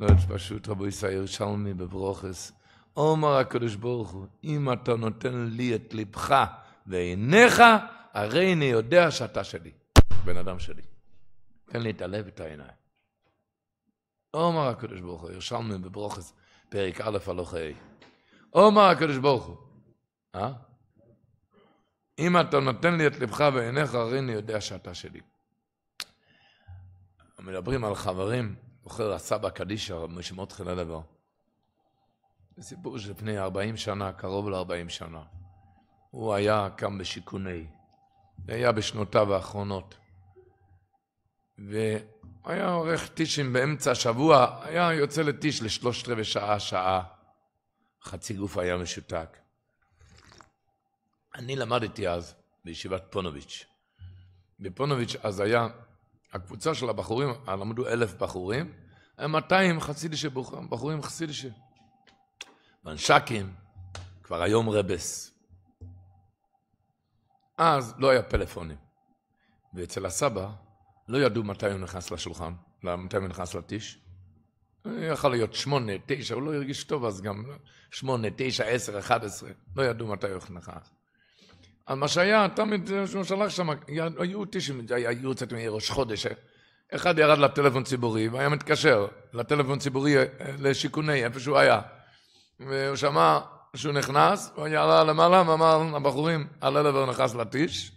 לא, זה פשוט רבו ישראל ירושלמי בברוכס. אומר הקדוש ברוך הוא, אם אתה נותן לי את ליבך ועיניך, הרי אני יודע שאתה שלי, בן אדם שלי. תן לי את הלב ואת העיניים. אומר הקדוש ברוך הוא, ירשלמי בברוכס, פרק א' הלוכי. אומר הקדוש ברוך הוא, אה? אם אתה נותן לי את לבך ועיניך, הרי אני יודע שאתה שלי. מדברים על חברים, זוכר הסבא קדישא, רבי שמות חילה דבר. זה סיפור שלפני 40 שנה, קרוב ל-40 שנה. הוא היה קם בשיכוני. זה היה בשנותיו האחרונות. והיה עורך טישים באמצע השבוע, היה יוצא לטיש לשלושת רבעי שעה, שעה. חצי גוף היה משותק. אני למדתי אז בישיבת פונוביץ'. בפונוביץ' אז היה, הקבוצה של הבחורים, למדו אלף בחורים, היה 200 חסידישי בחורים, בחורים חסידישי. מנשקים, כבר היום רבס. אז לא היה פלאפונים. ואצל הסבא לא ידעו מתי הוא נכנס לשולחן, מתי הוא נכנס לטיש. יכול להיות שמונה, תשע, הוא לא הרגיש טוב אז גם שמונה, תשע, עשר, אחד עשרה. לא ידעו מתי הוא נכנס. אז מה שהיה, תמיד אה, שהוא שלח שם, היו תשעים, היה ייעוץ מראש חודש. אה. אחד ירד לטלפון ציבורי והיה מתקשר לטלפון ציבורי אה, לשיכוני, איפה שהוא היה. והוא שמע, שהוא נכנס, הוא יעלה למעלה ואמר לבחורים, עלה לבר נכנס לטיש,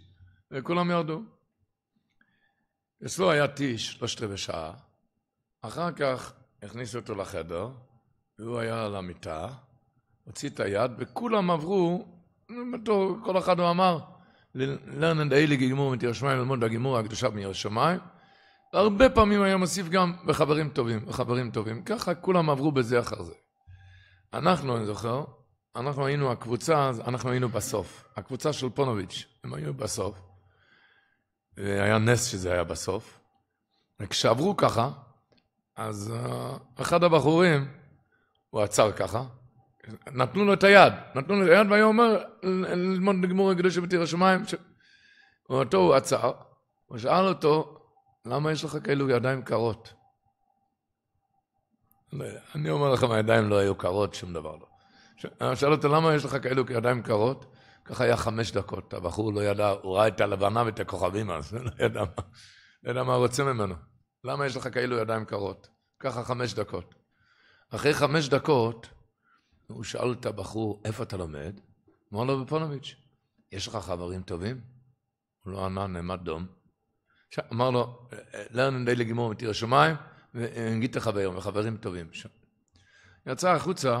וכולם ירדו. אצלו היה טיש, שלושת לא רבעי שעה, אחר כך הכניסו אותו לחדר, והוא היה על המיטה, הוציא את היד, וכולם עברו, בתור, כל אחד הוא אמר, לרנן דאילי גימור מתיר שמיים ללמוד הגימור הקדושה מתיר שמיים. הרבה פעמים היה מוסיף גם בחברים טובים, בחברים טובים. ככה כולם עברו בזה אחר זה. אנחנו, אני זוכר, אנחנו היינו הקבוצה, אנחנו היינו בסוף. הקבוצה של פונוביץ', הם היו בסוף. והיה נס שזה היה בסוף. וכשעברו ככה, אז אה, אחד הבחורים, הוא עצר ככה, נתנו לו את היד, נתנו לו את היד, והיה אומר, ללמוד לגמור הקדוש בתיר השמיים. ש... ואותו הוא עצר, הוא שאל אותו, למה יש לך כאילו ידיים קרות? אני אומר לכם, הידיים לא היו קרות, שום דבר לא. שאל אותו, למה יש לך כאלו ידיים קרות? ככה היה חמש דקות, הבחור לא ידע, הוא ראה את הלבנה ואת הכוכבים אז, לא ידע מה, לא ידע מה רוצה ממנו. למה יש לך כאילו ידיים קרות? ככה חמש דקות. אחרי חמש דקות, הוא שאל את הבחור, איפה אתה לומד? אמר לו, בפונוביץ', יש לך חברים טובים? הוא לא ענה, נעמד דום. אמר לו, לרנן די לגמור מתיר השמיים, והנגיד אה, את החברים, וחברים טובים. יצא החוצה,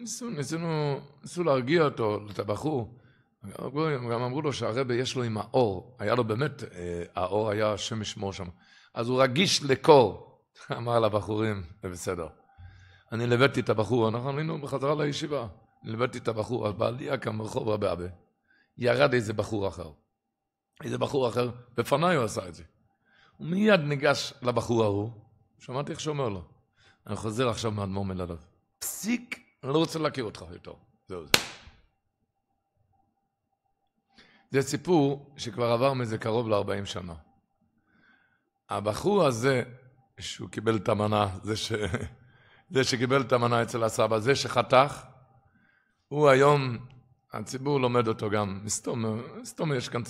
ניסו, ניסינו, ניסו להרגיע אותו, את הבחור. גם אמרו לו שהרבה יש לו עם האור, היה לו באמת, אה, האור היה השם ישמו שם. אז הוא רגיש לקור, אמר לבחורים, זה בסדר. אני לבדתי את הבחור, אנחנו היינו בחזרה לישיבה. אני לבדתי את הבחור, אז בעלייה כאן ברחוב רבי אבא. ירד איזה בחור אחר. איזה בחור אחר, בפניי הוא עשה את זה. הוא מיד ניגש לבחור ההוא, שמעתי איך שאומר לו. אני חוזר עכשיו מאדמו"ר מלדב. פסיק אני לא רוצה להכיר אותך יותר. זהו זה. זה סיפור שכבר עבר מזה קרוב ל-40 שנה. הבחור הזה, שהוא קיבל את המנה, זה, ש... זה שקיבל את המנה אצל הסבא, זה שחתך, הוא היום, הציבור לומד אותו גם, מסתום, מסתום יש כאן,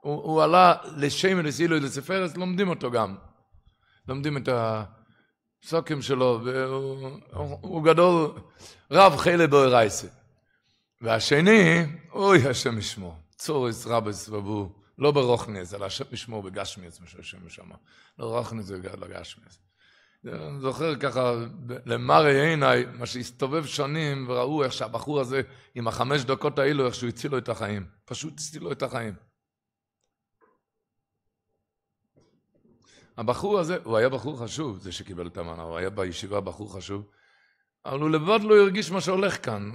הוא, הוא עלה לשם לסילוי, לספרס, לומדים אותו גם. לומדים את ה... פסוקים שלו, והוא הוא, גדול, רב חילה באורייסה. והשני, אוי, השם ישמו, צורס רבס ובו, לא ברוכנס, אלא השם ישמו בגשמיאס, משהו שהשם ישמע. לא רוכנס בגשמיאס. אני זוכר ככה, למראה עיניי, מה שהסתובב שנים, וראו איך שהבחור הזה, עם החמש דקות האלו, איך שהוא הציל לו את החיים. פשוט הציל לו את החיים. הבחור הזה, הוא היה בחור חשוב, זה שקיבל את המנה, הוא היה בישיבה בחור חשוב, אבל הוא לבד לא הרגיש מה שהולך כאן.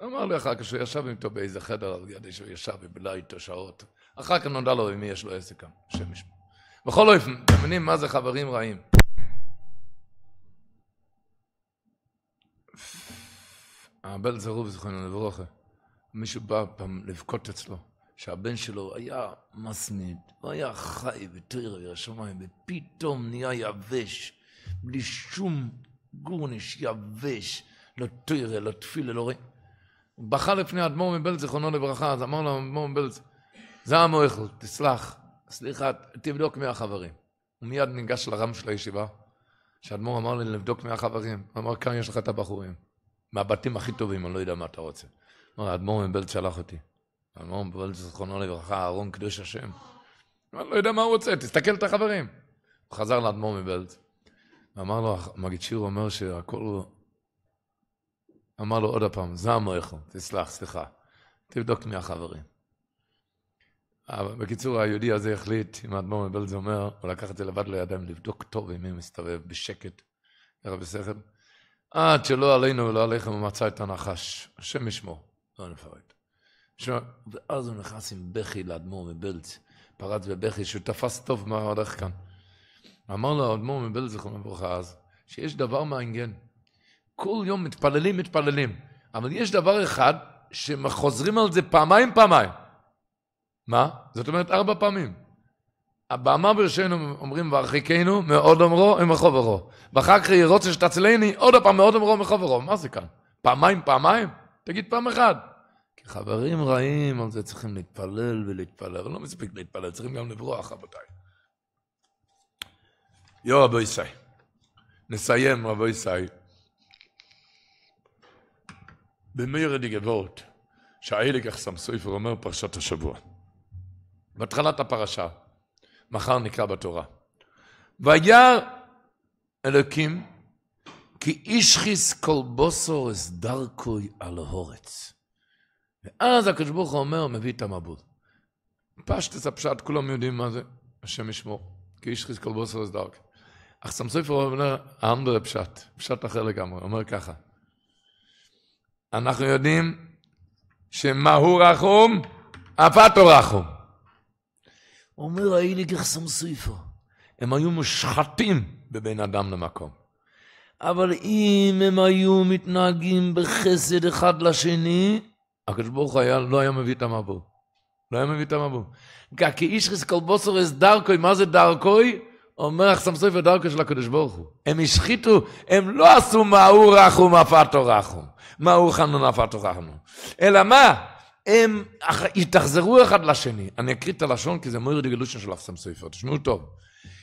הוא אמר לי אחר כך שהוא ישב איתו באיזה חדר, על ידי שהוא ישב ובילה איתו שעות. אחר כך נודע לו עם מי יש לו עסק כאן, השם ישמע. בכל אופן, אתם מבינים מה זה חברים רעים. זרוב זכרנו לברוכה, מישהו בא פעם לבכות אצלו. שהבן שלו היה מסניד, הוא היה חי בתרא השמיים, ופתאום נהיה יבש, בלי שום גורניש, יבש, לא לתפילה, לא תפילה, לא רואה. הוא בכה לפני אדמו"ר מבלז, זיכרונו לברכה, אז אמר לו אדמו"ר מבלז, זה המויכל, תסלח, סליחה, תבדוק מי החברים. הוא מיד ניגש לרם של הישיבה, שאדמו"ר אמר לי לבדוק מי החברים. הוא אמר, כאן יש לך את הבחורים, מהבתים הכי טובים, אני לא יודע מה אתה רוצה. אמר, אדמו"ר מבלז שלח אותי. אמרו, מבולד, זכרונו לברכה, אהרון קדוש השם. לא יודע מה הוא רוצה, תסתכל את החברים. הוא חזר לאדמו"ר מבלז. אמר לו, מגיד שיר אומר שהכל... אמר לו עוד פעם, זעם איכו, תסלח, סליחה. תבדוק מי החברים. בקיצור, היהודי הזה החליט, אם האדמו"ר מבלז אומר, הוא לקח את זה לבד לידיים, לבדוק טוב עם מי מסתובב, בשקט, ככה בשכל. עד שלא עלינו ולא עליכם הוא מצא את הנחש. השם ישמור, לא נפרט. ואז הוא נכנס עם בכי לאדמו"ר מבלץ, פרץ בבכי, שהוא תפס טוב מה הולך כאן. אמר לו האדמו"ר מבלץ, זכרונו לברכה אז, שיש דבר מעניין. כל יום מתפללים, מתפללים, אבל יש דבר אחד שחוזרים על זה פעמיים, פעמיים. מה? זאת אומרת ארבע פעמים. באמר ברשינו אומרים והרחיקנו מאוד אמרו ומחוברו. ואחר כך ירוצה שתצלני עוד פעם מאוד אמרו ומחוברו. מה זה כאן? פעמיים, פעמיים? תגיד פעם אחת. חברים רעים, על זה צריכים להתפלל ולהתפלל, לא מספיק להתפלל, צריכים גם לברוח, רבותיי. יו רבו ישי, נסיים רבו ישי. במאיר די גבורת, שהאיליק אחסם סופר אומר פרשת השבוע. בהתחלת הפרשה, מחר נקרא בתורה. וירא אלוקים כי איש חיס כל בוסור אס דרכוי על הורץ. ואז הקדוש ברוך הוא אומר, מביא את המבול. פשטס הפשט, כולם יודעים מה זה, השם ישמור. כי איש חזקל בוסר אז דרק. אך סמסופר אומר, האמדר פשט, פשט אחר לגמרי, אומר ככה. אנחנו יודעים שמה הוא רחום, הפתו רחום. אומר האילי האיליגר סמסופר, הם היו מושחתים בבין אדם למקום. אבל אם הם היו מתנהגים בחסד אחד לשני, הקדוש ברוך הוא לא היה מביא את המבוא. לא היה מביא את המבוא. כי איש חזקל בוסר אס דרכוי, מה זה דרכוי? אומר אך סמסוי ודרכו של הקדוש ברוך הוא. הם השחיתו, הם לא עשו מהו רחו מפתו רחו. מהו חנון מפתו רחנו. אלא מה? הם התאכזרו אחד לשני. אני אקריא את הלשון כי זה מויר דגלושן של אף סמסויפר, תשמעו טוב.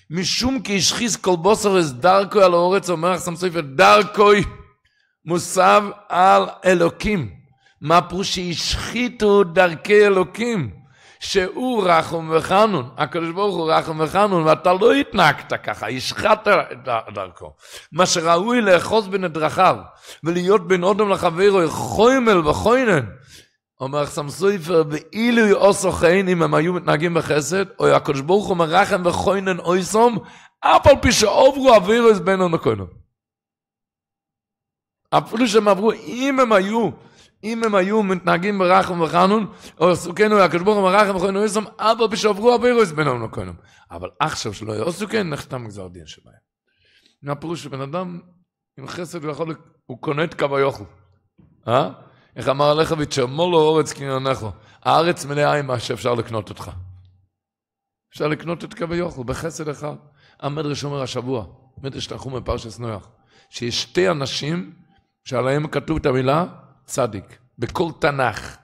משום כי השחיס כל בוסר אס דרכוי על האורץ, אומר אך סמסויפר, דרכוי מוסב על אלוקים. מה פרושי ישחיתו דרכי אלוקים, שהוא רחום וחנון, הקודש ברוך הוא רחום וחנון, ואתה לא התנהגת ככה, ישחת את הדרכו. מה שראוי לאחוז בן הדרכיו, ולהיות בן עודם לחווירו, חוימל וחויינן, אומר אך סמסו ואילו יעושו חיין, אם הם היו מתנהגים בחסד, או הקודש ברוך הוא מרחם וחויינן אויסום, אף על פי שעוברו הווירו, איז בן עודם אפילו שהם עברו, אם הם ה אם הם היו מתנהגים ברחם וחנון, או עסוקנו הקדוש ברוך הוא ברחם וחנון יסום, אבא בשעברו הבירוס בינם לכהנם. אבל עכשיו שלא יהיה עסוקן, נחתם גזר דין שלהם. פירוש שבן אדם עם חסד הוא יכול, הוא קונה את קו היוכל. אה? איך אמר עליך, ותשמור לו אורץ קניונךו. הארץ מלאה עם מה שאפשר לקנות אותך. אפשר לקנות את קו היוכל בחסד אחד. המדרש אומר השבוע, מדרש תנחום מפרשס נויח, שיש שתי אנשים שעליהם כתוב את המילה צדיק. בכל תנ"ך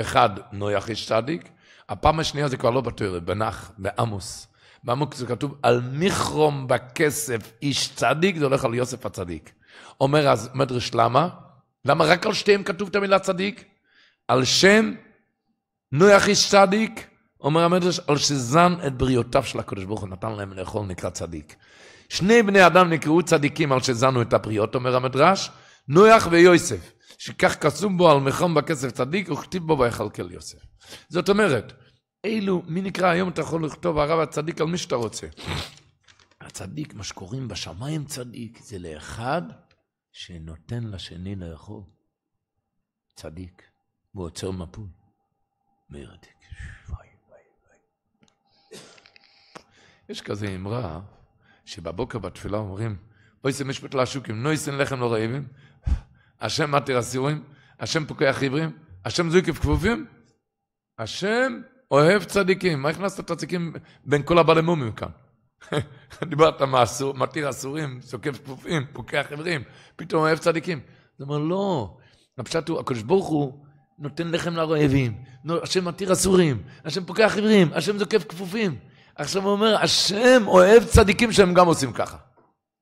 אחד נויח יש צדיק, הפעם השנייה זה כבר לא בתואר, בנח, בעמוס. בעמוס זה כתוב, על מיכרום בכסף איש צדיק, זה הולך על יוסף הצדיק. אומר אז מדרש למה? למה רק על שתיהם כתוב את המילה צדיק? על שם נויח איש צדיק, אומר המדרש, על שזן את בריאותיו של הקדוש ברוך הוא נתן להם לאכול נקרא צדיק. שני בני אדם נקראו צדיקים על שזנו את הבריאות, אומר המדרש, נויח ויוסף. שכך קסום בו על מכון בכסף צדיק, וכתיב בו ויכלכל יוסף. זאת אומרת, אילו, מי נקרא היום אתה יכול לכתוב הרב הצדיק על מי שאתה רוצה. הצדיק, מה שקוראים בשמיים צדיק, זה לאחד שנותן לשני לאכול. צדיק, ועוצר מפול. מאיר עתיק. יש כזה אמרה, שבבוקר בתפילה אומרים, אוי זה משפט לשוקים, נוי לא זה לחם לא רעבים, השם מתיר אסירים, השם פוקח עיוורים, השם זויקיף כפופים, השם אוהב צדיקים. מה הכנסת את הצדיקים בין כל הבעלי מומים כאן? דיברת מאסור, מתיר אסורים, זוקף כפופים, פוקח עברים, פתאום אוהב צדיקים. הוא אומר, לא, הפשט הוא, הקדוש ברוך הוא נותן לחם לרעבים, השם מתיר אסורים, השם פוקח עברים, השם זוקף כפופים. עכשיו הוא אומר, השם אוהב צדיקים שהם גם עושים ככה.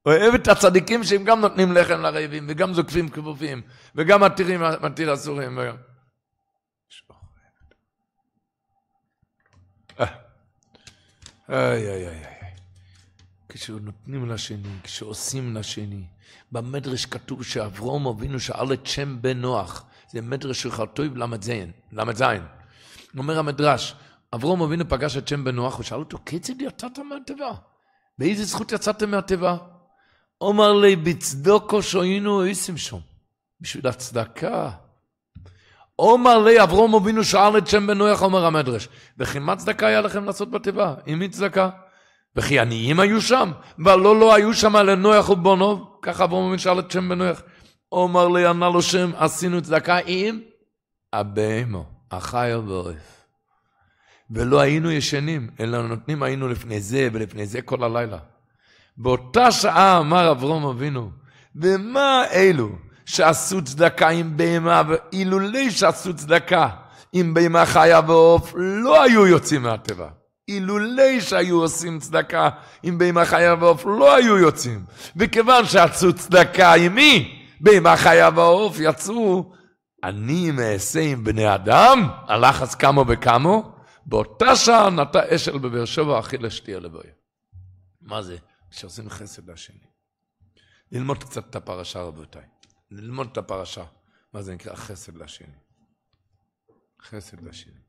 אוהב את הצדיקים שהם גם נותנים לחם לרעבים, וגם זוקפים כבובים, וגם מתירים, מתיר אסורים. אה. איי, איי, איי, איי. כשנותנים לשני, כשעושים לשני. במדרש כתוב שאברום אבינו שאל את שם בן נוח. זה מדרש של חטויב ל"ז. אומר המדרש, אברום אבינו פגש את שם בן נוח, הוא שאל אותו, כיצד יצאת מהתיבה? באיזה זכות יצאתם מהתיבה? אומר לי, בצדוקו שהיינו עושים שם, בשביל הצדקה. אומר לי, אברום אבינו שאל את שם בנויח, אומר המדרש, וכי מה צדקה היה לכם לעשות בתיבה? עם מי צדקה? וכי עניים היו שם, ולא לא היו שם לנויח ובונוב, ככה אברום אבינו שאל את שם בנויח. אומר לי, ענה לו שם, עשינו צדקה עם הבהמו, החיה ועורף. ולא היינו ישנים, אלא נותנים היינו לפני זה ולפני זה כל הלילה. באותה שעה אמר אברום אבינו, ומה אלו שעשו צדקה עם בהמה, אילולי שעשו צדקה עם בהמה חיה ועוף, לא היו יוצאים מהטבע. אילולי שהיו עושים צדקה עם בהמה חיה ועוף, לא היו יוצאים. וכיוון שעשו צדקה עם מי? בהמה חיה ועוף יצאו, אני מעשה עם בני אדם, הלחץ כמו וכמו, באותה שעה נטע אשל בבאר שבע, אכילה שתייה הלוויה. מה זה? שעושים חסד לשני. ללמוד קצת את הפרשה, רבותיי. ללמוד את הפרשה, מה זה נקרא חסד לשני. חסד לשני.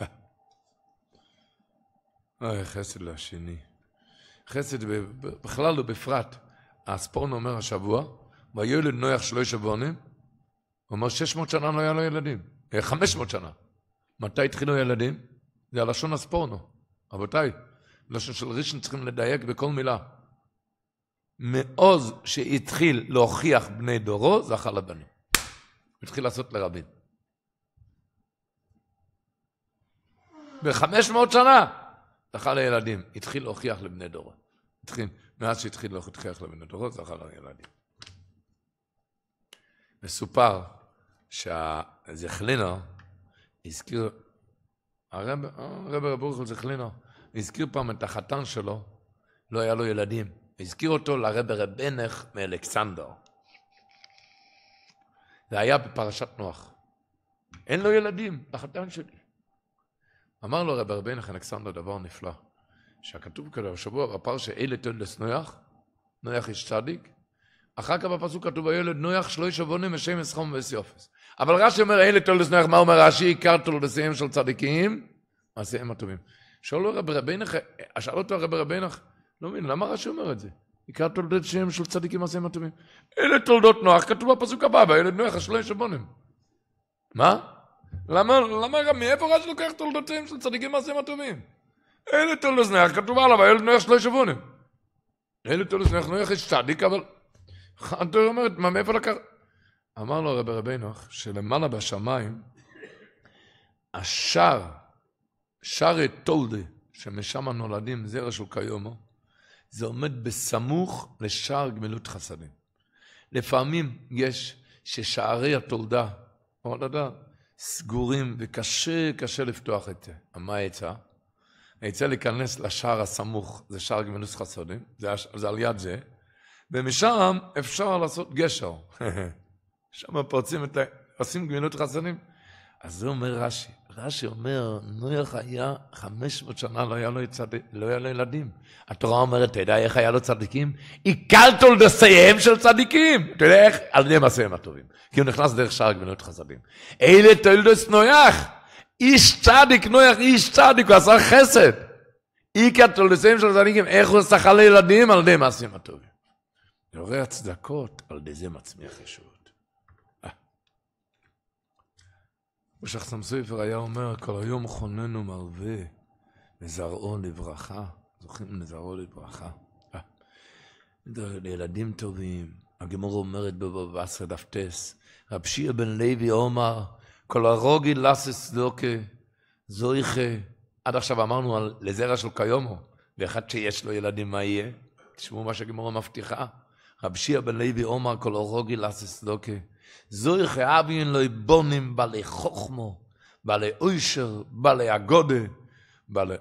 אוי, אה. אה, חסד לשני. חסד בכלל ובפרט. הספורנו אומר השבוע, והיולד נויח שלא ישבונים, הוא אומר 600 שנה לא היה לו ילדים, 500 אה, שנה. מתי התחילו ילדים? זה הלשון הספורנו. רבותיי, לשון של ראשון צריכים לדייק בכל מילה. מעוז שהתחיל להוכיח בני דורו, זכה לבנים. התחיל לעשות לרבים. בחמש מאות שנה זכה לילדים, התחיל להוכיח לבני דורו. התחיל, מאז שהתחיל להוכיח לבני דורו, זכה לילדים. מסופר שהזכלינו הזכיר, הרב, אה, הרב ברוך הוא זכלינו, הזכיר פעם את החתן שלו, לא היה לו ילדים. הזכיר אותו לרבי רבנך מאלכסנדר. זה היה בפרשת נוח. אין לו ילדים, לחתן שלי. אמר לו רבי רבנך אלכסנדר דבר נפלא, שהכתוב כזה השבוע בפרשה אלה תולדס נויח, נויח איש צדיק, אחר כך בפסוק כתוב הילד נויח שלוש עוונים משם אסחום אופס. אבל רש"י אומר אלה תולדס נויח, מה אומר רש"י? עיקר תולדסיהם של צדיקים, מעשיהם הטובים. שאל רבי רבינך, שאל אותו רבי רבינך, לא מבין, למה רש"י אומר את זה? עיקר תולדות שם של צדיקים מעשיהם הטובים. אלה תולדות נוח, כתוב בפסוק הבא, והילד נוח אשר לא ישבונם. מה? למה, למה, מאיפה רש"י לוקח תולדות שם של צדיקים מעשיהם הטובים? אלה תולדות נוח, כתוב עליו, והילד נוח שלא ישבונם. אלה תולדות נוח, נוח יש צדיק, אבל... חנטור אומרת, מה, מאיפה לקח? אמר לו רבי רבי נוח, שלמעלה בשמיים, השער שרי תולדה, שמשם נולדים זרע של קיומו, זה עומד בסמוך לשער גמילות חסדים. לפעמים יש ששערי התולדה, או סגורים וקשה, קשה לפתוח את זה. מה העצה? העצה להיכנס לשער הסמוך, זה שער גמילות חסדים, זה, זה על יד זה, ומשם אפשר לעשות גשר. שם פורצים את ה... עושים גמילות חסדים. אז זה אומר רש"י, רש"י אומר, נויח היה 500 שנה, לא היה לו, צד... לא היה לו ילדים. התורה אומרת, אתה יודע איך היה לו צדיקים? עיקלתו לסיים של צדיקים. אתה יודע איך? על ידי מעשיהם הטובים. כי הוא נכנס דרך שער הגבינות חסדים. אלה תולדוס נויח. איש צדיק, נויח איש צדיק, הוא עשה חסד. עיקלתו לסיים של צדיקים, איך הוא שכר לילדים? על ידי מעשיהם הטובים. לעורר הצדקות, על ידי זה מצמיח ישוע. ושחסם סופר היה אומר, כל היום חוננו מרווה, מזרעו לברכה. זוכרים לזרעו לברכה? אה. לילדים טובים. הגמור אומרת בבבא בסרא דף טס, רב שיר בן לוי עומר, כל הרוגי לסס דוקה, זויכה. עד עכשיו אמרנו על לזרע של קיומו, ואחד שיש לו ילדים, מה יהיה? תשמעו מה שהגמורה מבטיחה. רב שיר בן לוי עומר, כל הרוגי לסס דוקה. זויך אבין לוי בונים בעלי חוכמו, בעלי אושר, בעלי אגודה, בעלי...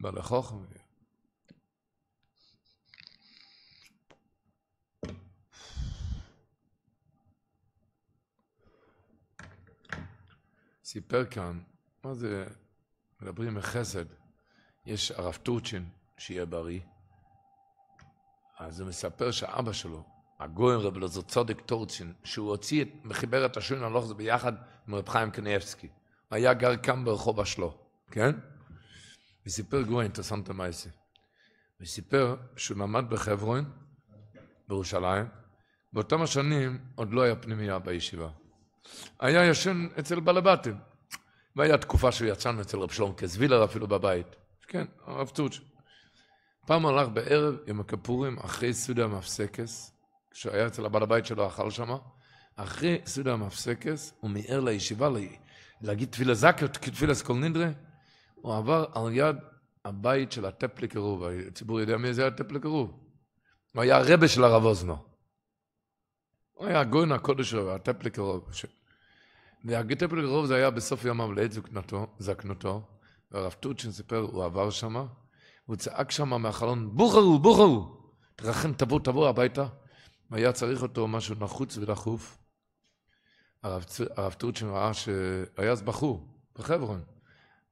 בעלי חוכמו. סיפר כאן, מה זה, מדברים מחסד, יש הרב טורצ'ין, שיהיה בריא, אז הוא מספר שאבא שלו, הגויים, רב אלעזר צודק טורצ'ין, שהוא הוציא, את מחיברת השון הלוך זה ביחד עם רב חיים קניאבסקי. הוא היה גר כאן ברחוב אשלו, כן? וסיפר גויים, אינטרסנטה מייסי. וסיפר שהוא למד בחברון, בירושלים, באותם השנים עוד לא היה פנימייה בישיבה. היה ישן אצל בלבטים. והיה תקופה שהוא יצא אצל רב שלום קזווילר אפילו בבית. כן, הרב צורצ'ין. פעם הלך בערב עם הכפורים אחרי סעודה מפסקס, כשהיה אצל הבעל הבית שלו, אכל שמה. אחרי סעודה המפסקס, הוא מיהר לישיבה להגיד תפילה זקר, תפילה סקול נדרה. הוא עבר על יד הבית של הטפליקרוב, הציבור יודע מי זה הטפליקרוב. הוא היה הרבה של הרב אוזנו. הוא היה הגויין הקודש שלו, הטפליקרוב. ש... והטפליקרוב זה היה בסוף ימיו לעת זקנתו, זקנותו, והרב טורצ'ין סיפר, הוא עבר שמה, הוא צעק שמה מהחלון, בוכרו, בוכרו! תרחם, תבוא, תבוא הביתה. והיה צריך אותו משהו נחוץ ודחוף. הרב טורצ'ין ראה שהיה אז בחור בחברון,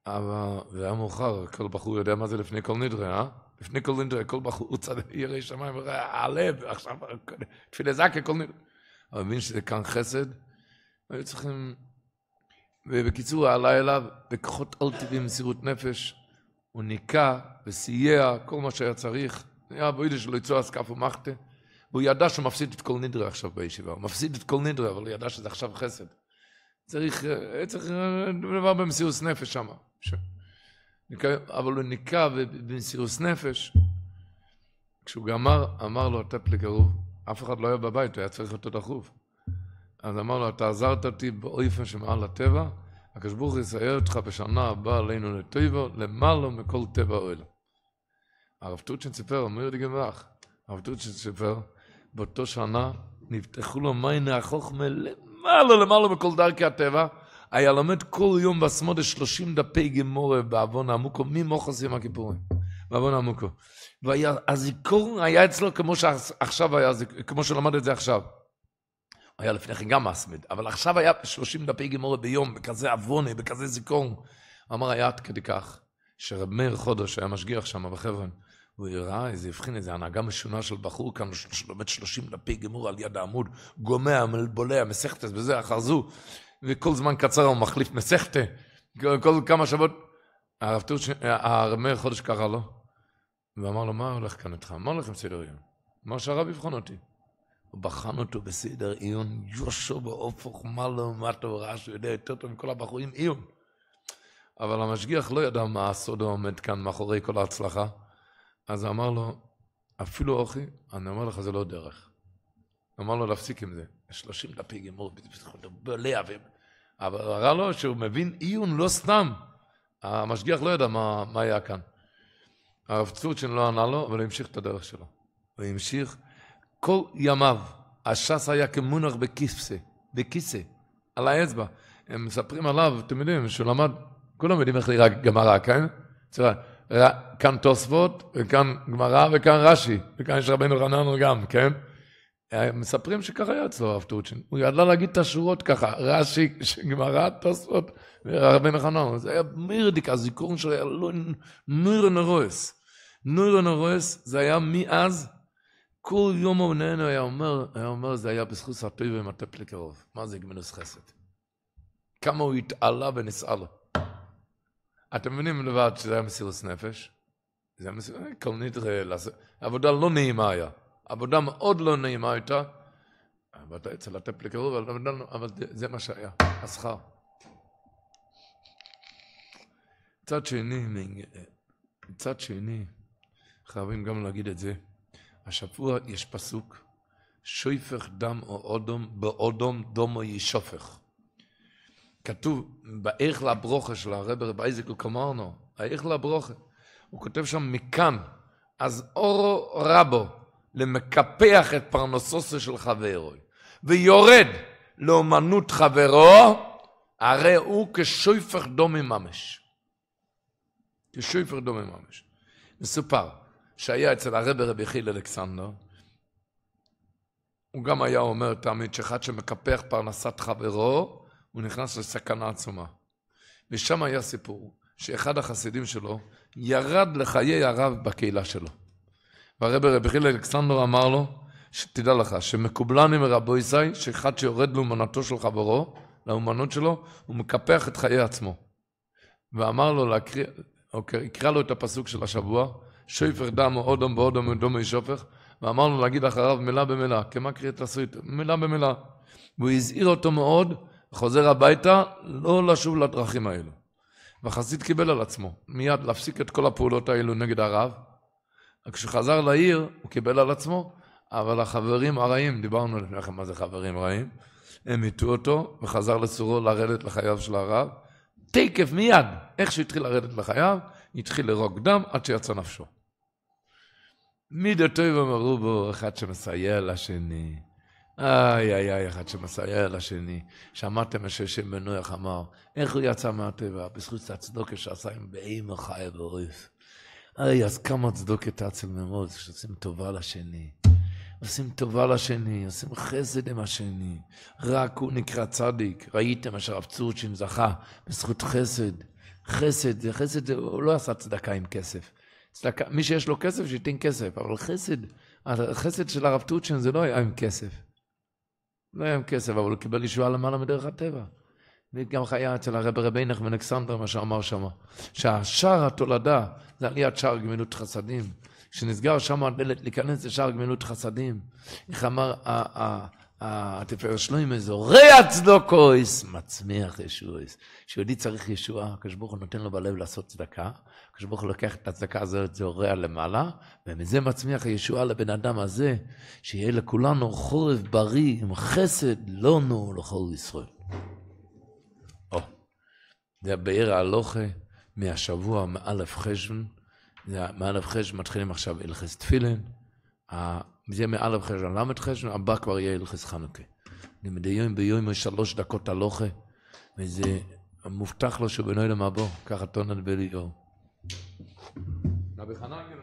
אבל זה היה מאוחר, כל בחור יודע מה זה לפני כל נדרה, אה? לפני כל נדרה, כל בחור צד ירא שמיים וראה, הלב, עכשיו תפילה זקה, כל נדרה. הוא מבין שזה כאן חסד, היו צריכים... ובקיצור, עלה אליו בכוחות אל טבעי מסירות נפש, הוא ניקה וסייע כל מה שהיה צריך, היה בוידע שלו יצוא אסקף ומחטה. והוא ידע שהוא מפסיד את כל נדרה עכשיו בישיבה, הוא מפסיד את כל נדרה, אבל הוא ידע שזה עכשיו חסד. צריך, אה, צריך אה, דבר במסירות נפש שם. ש... אבל הוא ניקה במסירות נפש. כשהוא גמר, אמר לו אתה פליגרוב, אף אחד לא היה בבית, הוא היה צריך אותו דחוף. אז אמר לו, אתה עזרת אותי באופן שמעל הטבע, הקדוש ברוך הוא יסייר אותך בשנה הבאה עלינו לטבעו, למעלה מכל טבע אוהל. הרב טוצ'ן סיפר, אומר לי גמרח, הרב טוצ'ן סיפר, באותו שנה נפתחו לו מיינה החוכמה למעלה למעלה מכל דרכי הטבע. היה לומד כל יום בסמודה 30 דפי גמורה בעוון עמוקו, ממוחס יום הכיפורים, בעוון עמוקו. והזיכור היה אצלו כמו שעכשיו היה, כמו שלמד את זה עכשיו. היה לפני כן גם מסמיד, אבל עכשיו היה 30 דפי גמורה ביום, בכזה עוונה, בכזה זיכרון. אמר, היה עד כדי כך, שרב מאיר חודש היה משגיח שם בחבר'ה, והוא הראה איזה, הבחין איזה הנהגה משונה של בחור כאן, שלומד שלושים לפי גמור על יד העמוד, גומע, בולע, מסכתס וזה, אחר זו, וכל זמן קצר הוא מחליף מסכתה, כל כמה שבועות. הרב טורשטיין, הרב מאיר חודש קרא לו, ואמר לו, מה הולך כאן איתך? מה הולך עם סדר עיון? אמר שהרב יבחן אותי. הוא בחן אותו בסדר עיון, יושו בהופך, מה לא, מה טוב, ראה שהוא יודע יותר טוב מכל הבחורים עיון. אבל המשגיח לא ידע מה הסוד העומד כאן מאחורי כל ההצלחה. אז אמר לו, אפילו אוכי, אני אומר לך, זה לא דרך. אמר לו להפסיק עם זה. 30 דפי גמור, בלע, אבל הראה לו שהוא מבין עיון לא סתם. המשגיח לא ידע מה, מה היה כאן. הרב צורצ'ין לא ענה לו, אבל הוא המשיך את הדרך שלו. הוא המשיך כל ימיו. הש"ס היה כמונח בכיסא, בכיסא, על האצבע. הם מספרים עליו, אתם יודעים, שהוא למד, כולם יודעים איך נראה גמרא, כן? אה, כאן תוספות, וכאן גמרא, וכאן רש"י, וכאן יש רבנו חננו גם, כן? אה, מספרים שככה היה אצלו הרב טורצ'ין, הוא ידע להגיד את השורות ככה, רש"י, גמרא, תוספות, ורבנו חננו, זה היה מירדיק, הזיכרון שלו היה לא נוירון הרועס. נוירון הרועס, זה היה מאז, כל יום אוננו היה אומר, היה אומר, זה היה בזכות הפה ומטה פליקרוב, מה זה גמינוס חסד? כמה הוא התעלה ונסעלה. אתם מבינים לבד שזה היה מסירות נפש? זה היה מסירות, קלנית עבודה לא נעימה היה. עבודה מאוד לא נעימה הייתה. אבל אתה יצא לתת לקרוב, אבל לא- זה מה שהיה, השכר. מצד שני, מצד אה, שני, חייבים גם להגיד את זה. השבוע יש פסוק, שויפך דם או אודום, באודום דומו יישופך. כתוב, באיך לברוכה של הרב רב אייזק קומרנו, האיך לברוכה, הוא כותב שם מכאן, אז אורו רבו, למקפח את פרנסוסו של חברו, ויורד לאומנות חברו, הרי הוא כשויפך דומי ממש. כשויפך דומי ממש. מסופר שהיה אצל הרב רבי חיל אלכסנדר, הוא גם היה אומר תמיד שאחד שמקפח פרנסת חברו, הוא נכנס לסכנה עצומה. ושם היה סיפור שאחד החסידים שלו ירד לחיי הרב בקהילה שלו. והרב רבי חיל אלכסנדר אמר לו, שתדע לך, שמקובלני מרבו ישראל, שאחד שיורד לאומנתו של חברו, לאומנות שלו, הוא מקפח את חיי עצמו. ואמר לו להקריא, אוקיי, יקרא לו את הפסוק של השבוע, שויפר דמו אודום ואודום ודומי שופך, ואמר לו להגיד אחריו מילה במילה, כמה את הסריט, מילה במילה. והוא הזהיר אותו מאוד חוזר הביתה, לא לשוב לדרכים האלו. והחסיד קיבל על עצמו מיד להפסיק את כל הפעולות האלו נגד הרב. כשחזר לעיר, הוא קיבל על עצמו, אבל החברים הרעים, דיברנו לפני כן מה זה חברים רעים, הם הטו אותו, וחזר לצורו לרדת לחייו של הרב. תקף מיד, איך שהתחיל לרדת לחייו, התחיל לרוק דם עד שיצא נפשו. מידתו ומרובו, אחד שמסייע לשני, איי, איי, איי, אחד שמסייע לשני. שמעתם ששם בנוח אמר, איך הוא יצא מהטבע? בזכות הצדוקה שעשה עם באימא חי ועורף. איי, אז כמה צדוקה תעצל ממוז, שעושים טובה לשני. עושים טובה לשני, עושים חסד עם השני. רק הוא נקרא צדיק. ראיתם אשר רב צורצ'ין זכה בזכות חסד. חסד, זה חסד, הוא לא עשה צדקה עם כסף. צדקה, מי שיש לו כסף, שייתן כסף, אבל חסד, החסד של הרב טוטשן זה לא היה עם כסף. לא היה כסף, אבל הוא קיבל ישועה למעלה מדרך הטבע. וגם חיה אצל הרב רבי נחמן אקסנדר, מה שאמר שם, שהשער התולדה זה עליית שער גמילות חסדים. כשנסגר שם הדלת להיכנס לשער גמילות חסדים, איך אמר התפאר איזה רע צדוקו איס, מצמיח ישועויס. כשיהודי צריך ישועה, הקדוש ברוך הוא נותן לו בלב לעשות צדקה, הקדוש ברוך הוא לוקח את הצדקה הזאת, זה זורע למעלה, ומזה מצמיח הישועה לבן אדם הזה, שיהיה לכולנו חורף בריא עם חסד לא נו לכל לא ישראל. או, זה הבאר ההלוכה מהשבוע, מאלף חשבון, מאלף חשבון מתחילים עכשיו הלכס תפילין, זה מאלף חשבון, למד חשבון, הבא כבר יהיה הלכס חנוכה. מדי יום ביום יש שלוש דקות הלוכה, וזה מובטח לו שהוא בנוי למבוא, ככה טונן בליאור. La vieja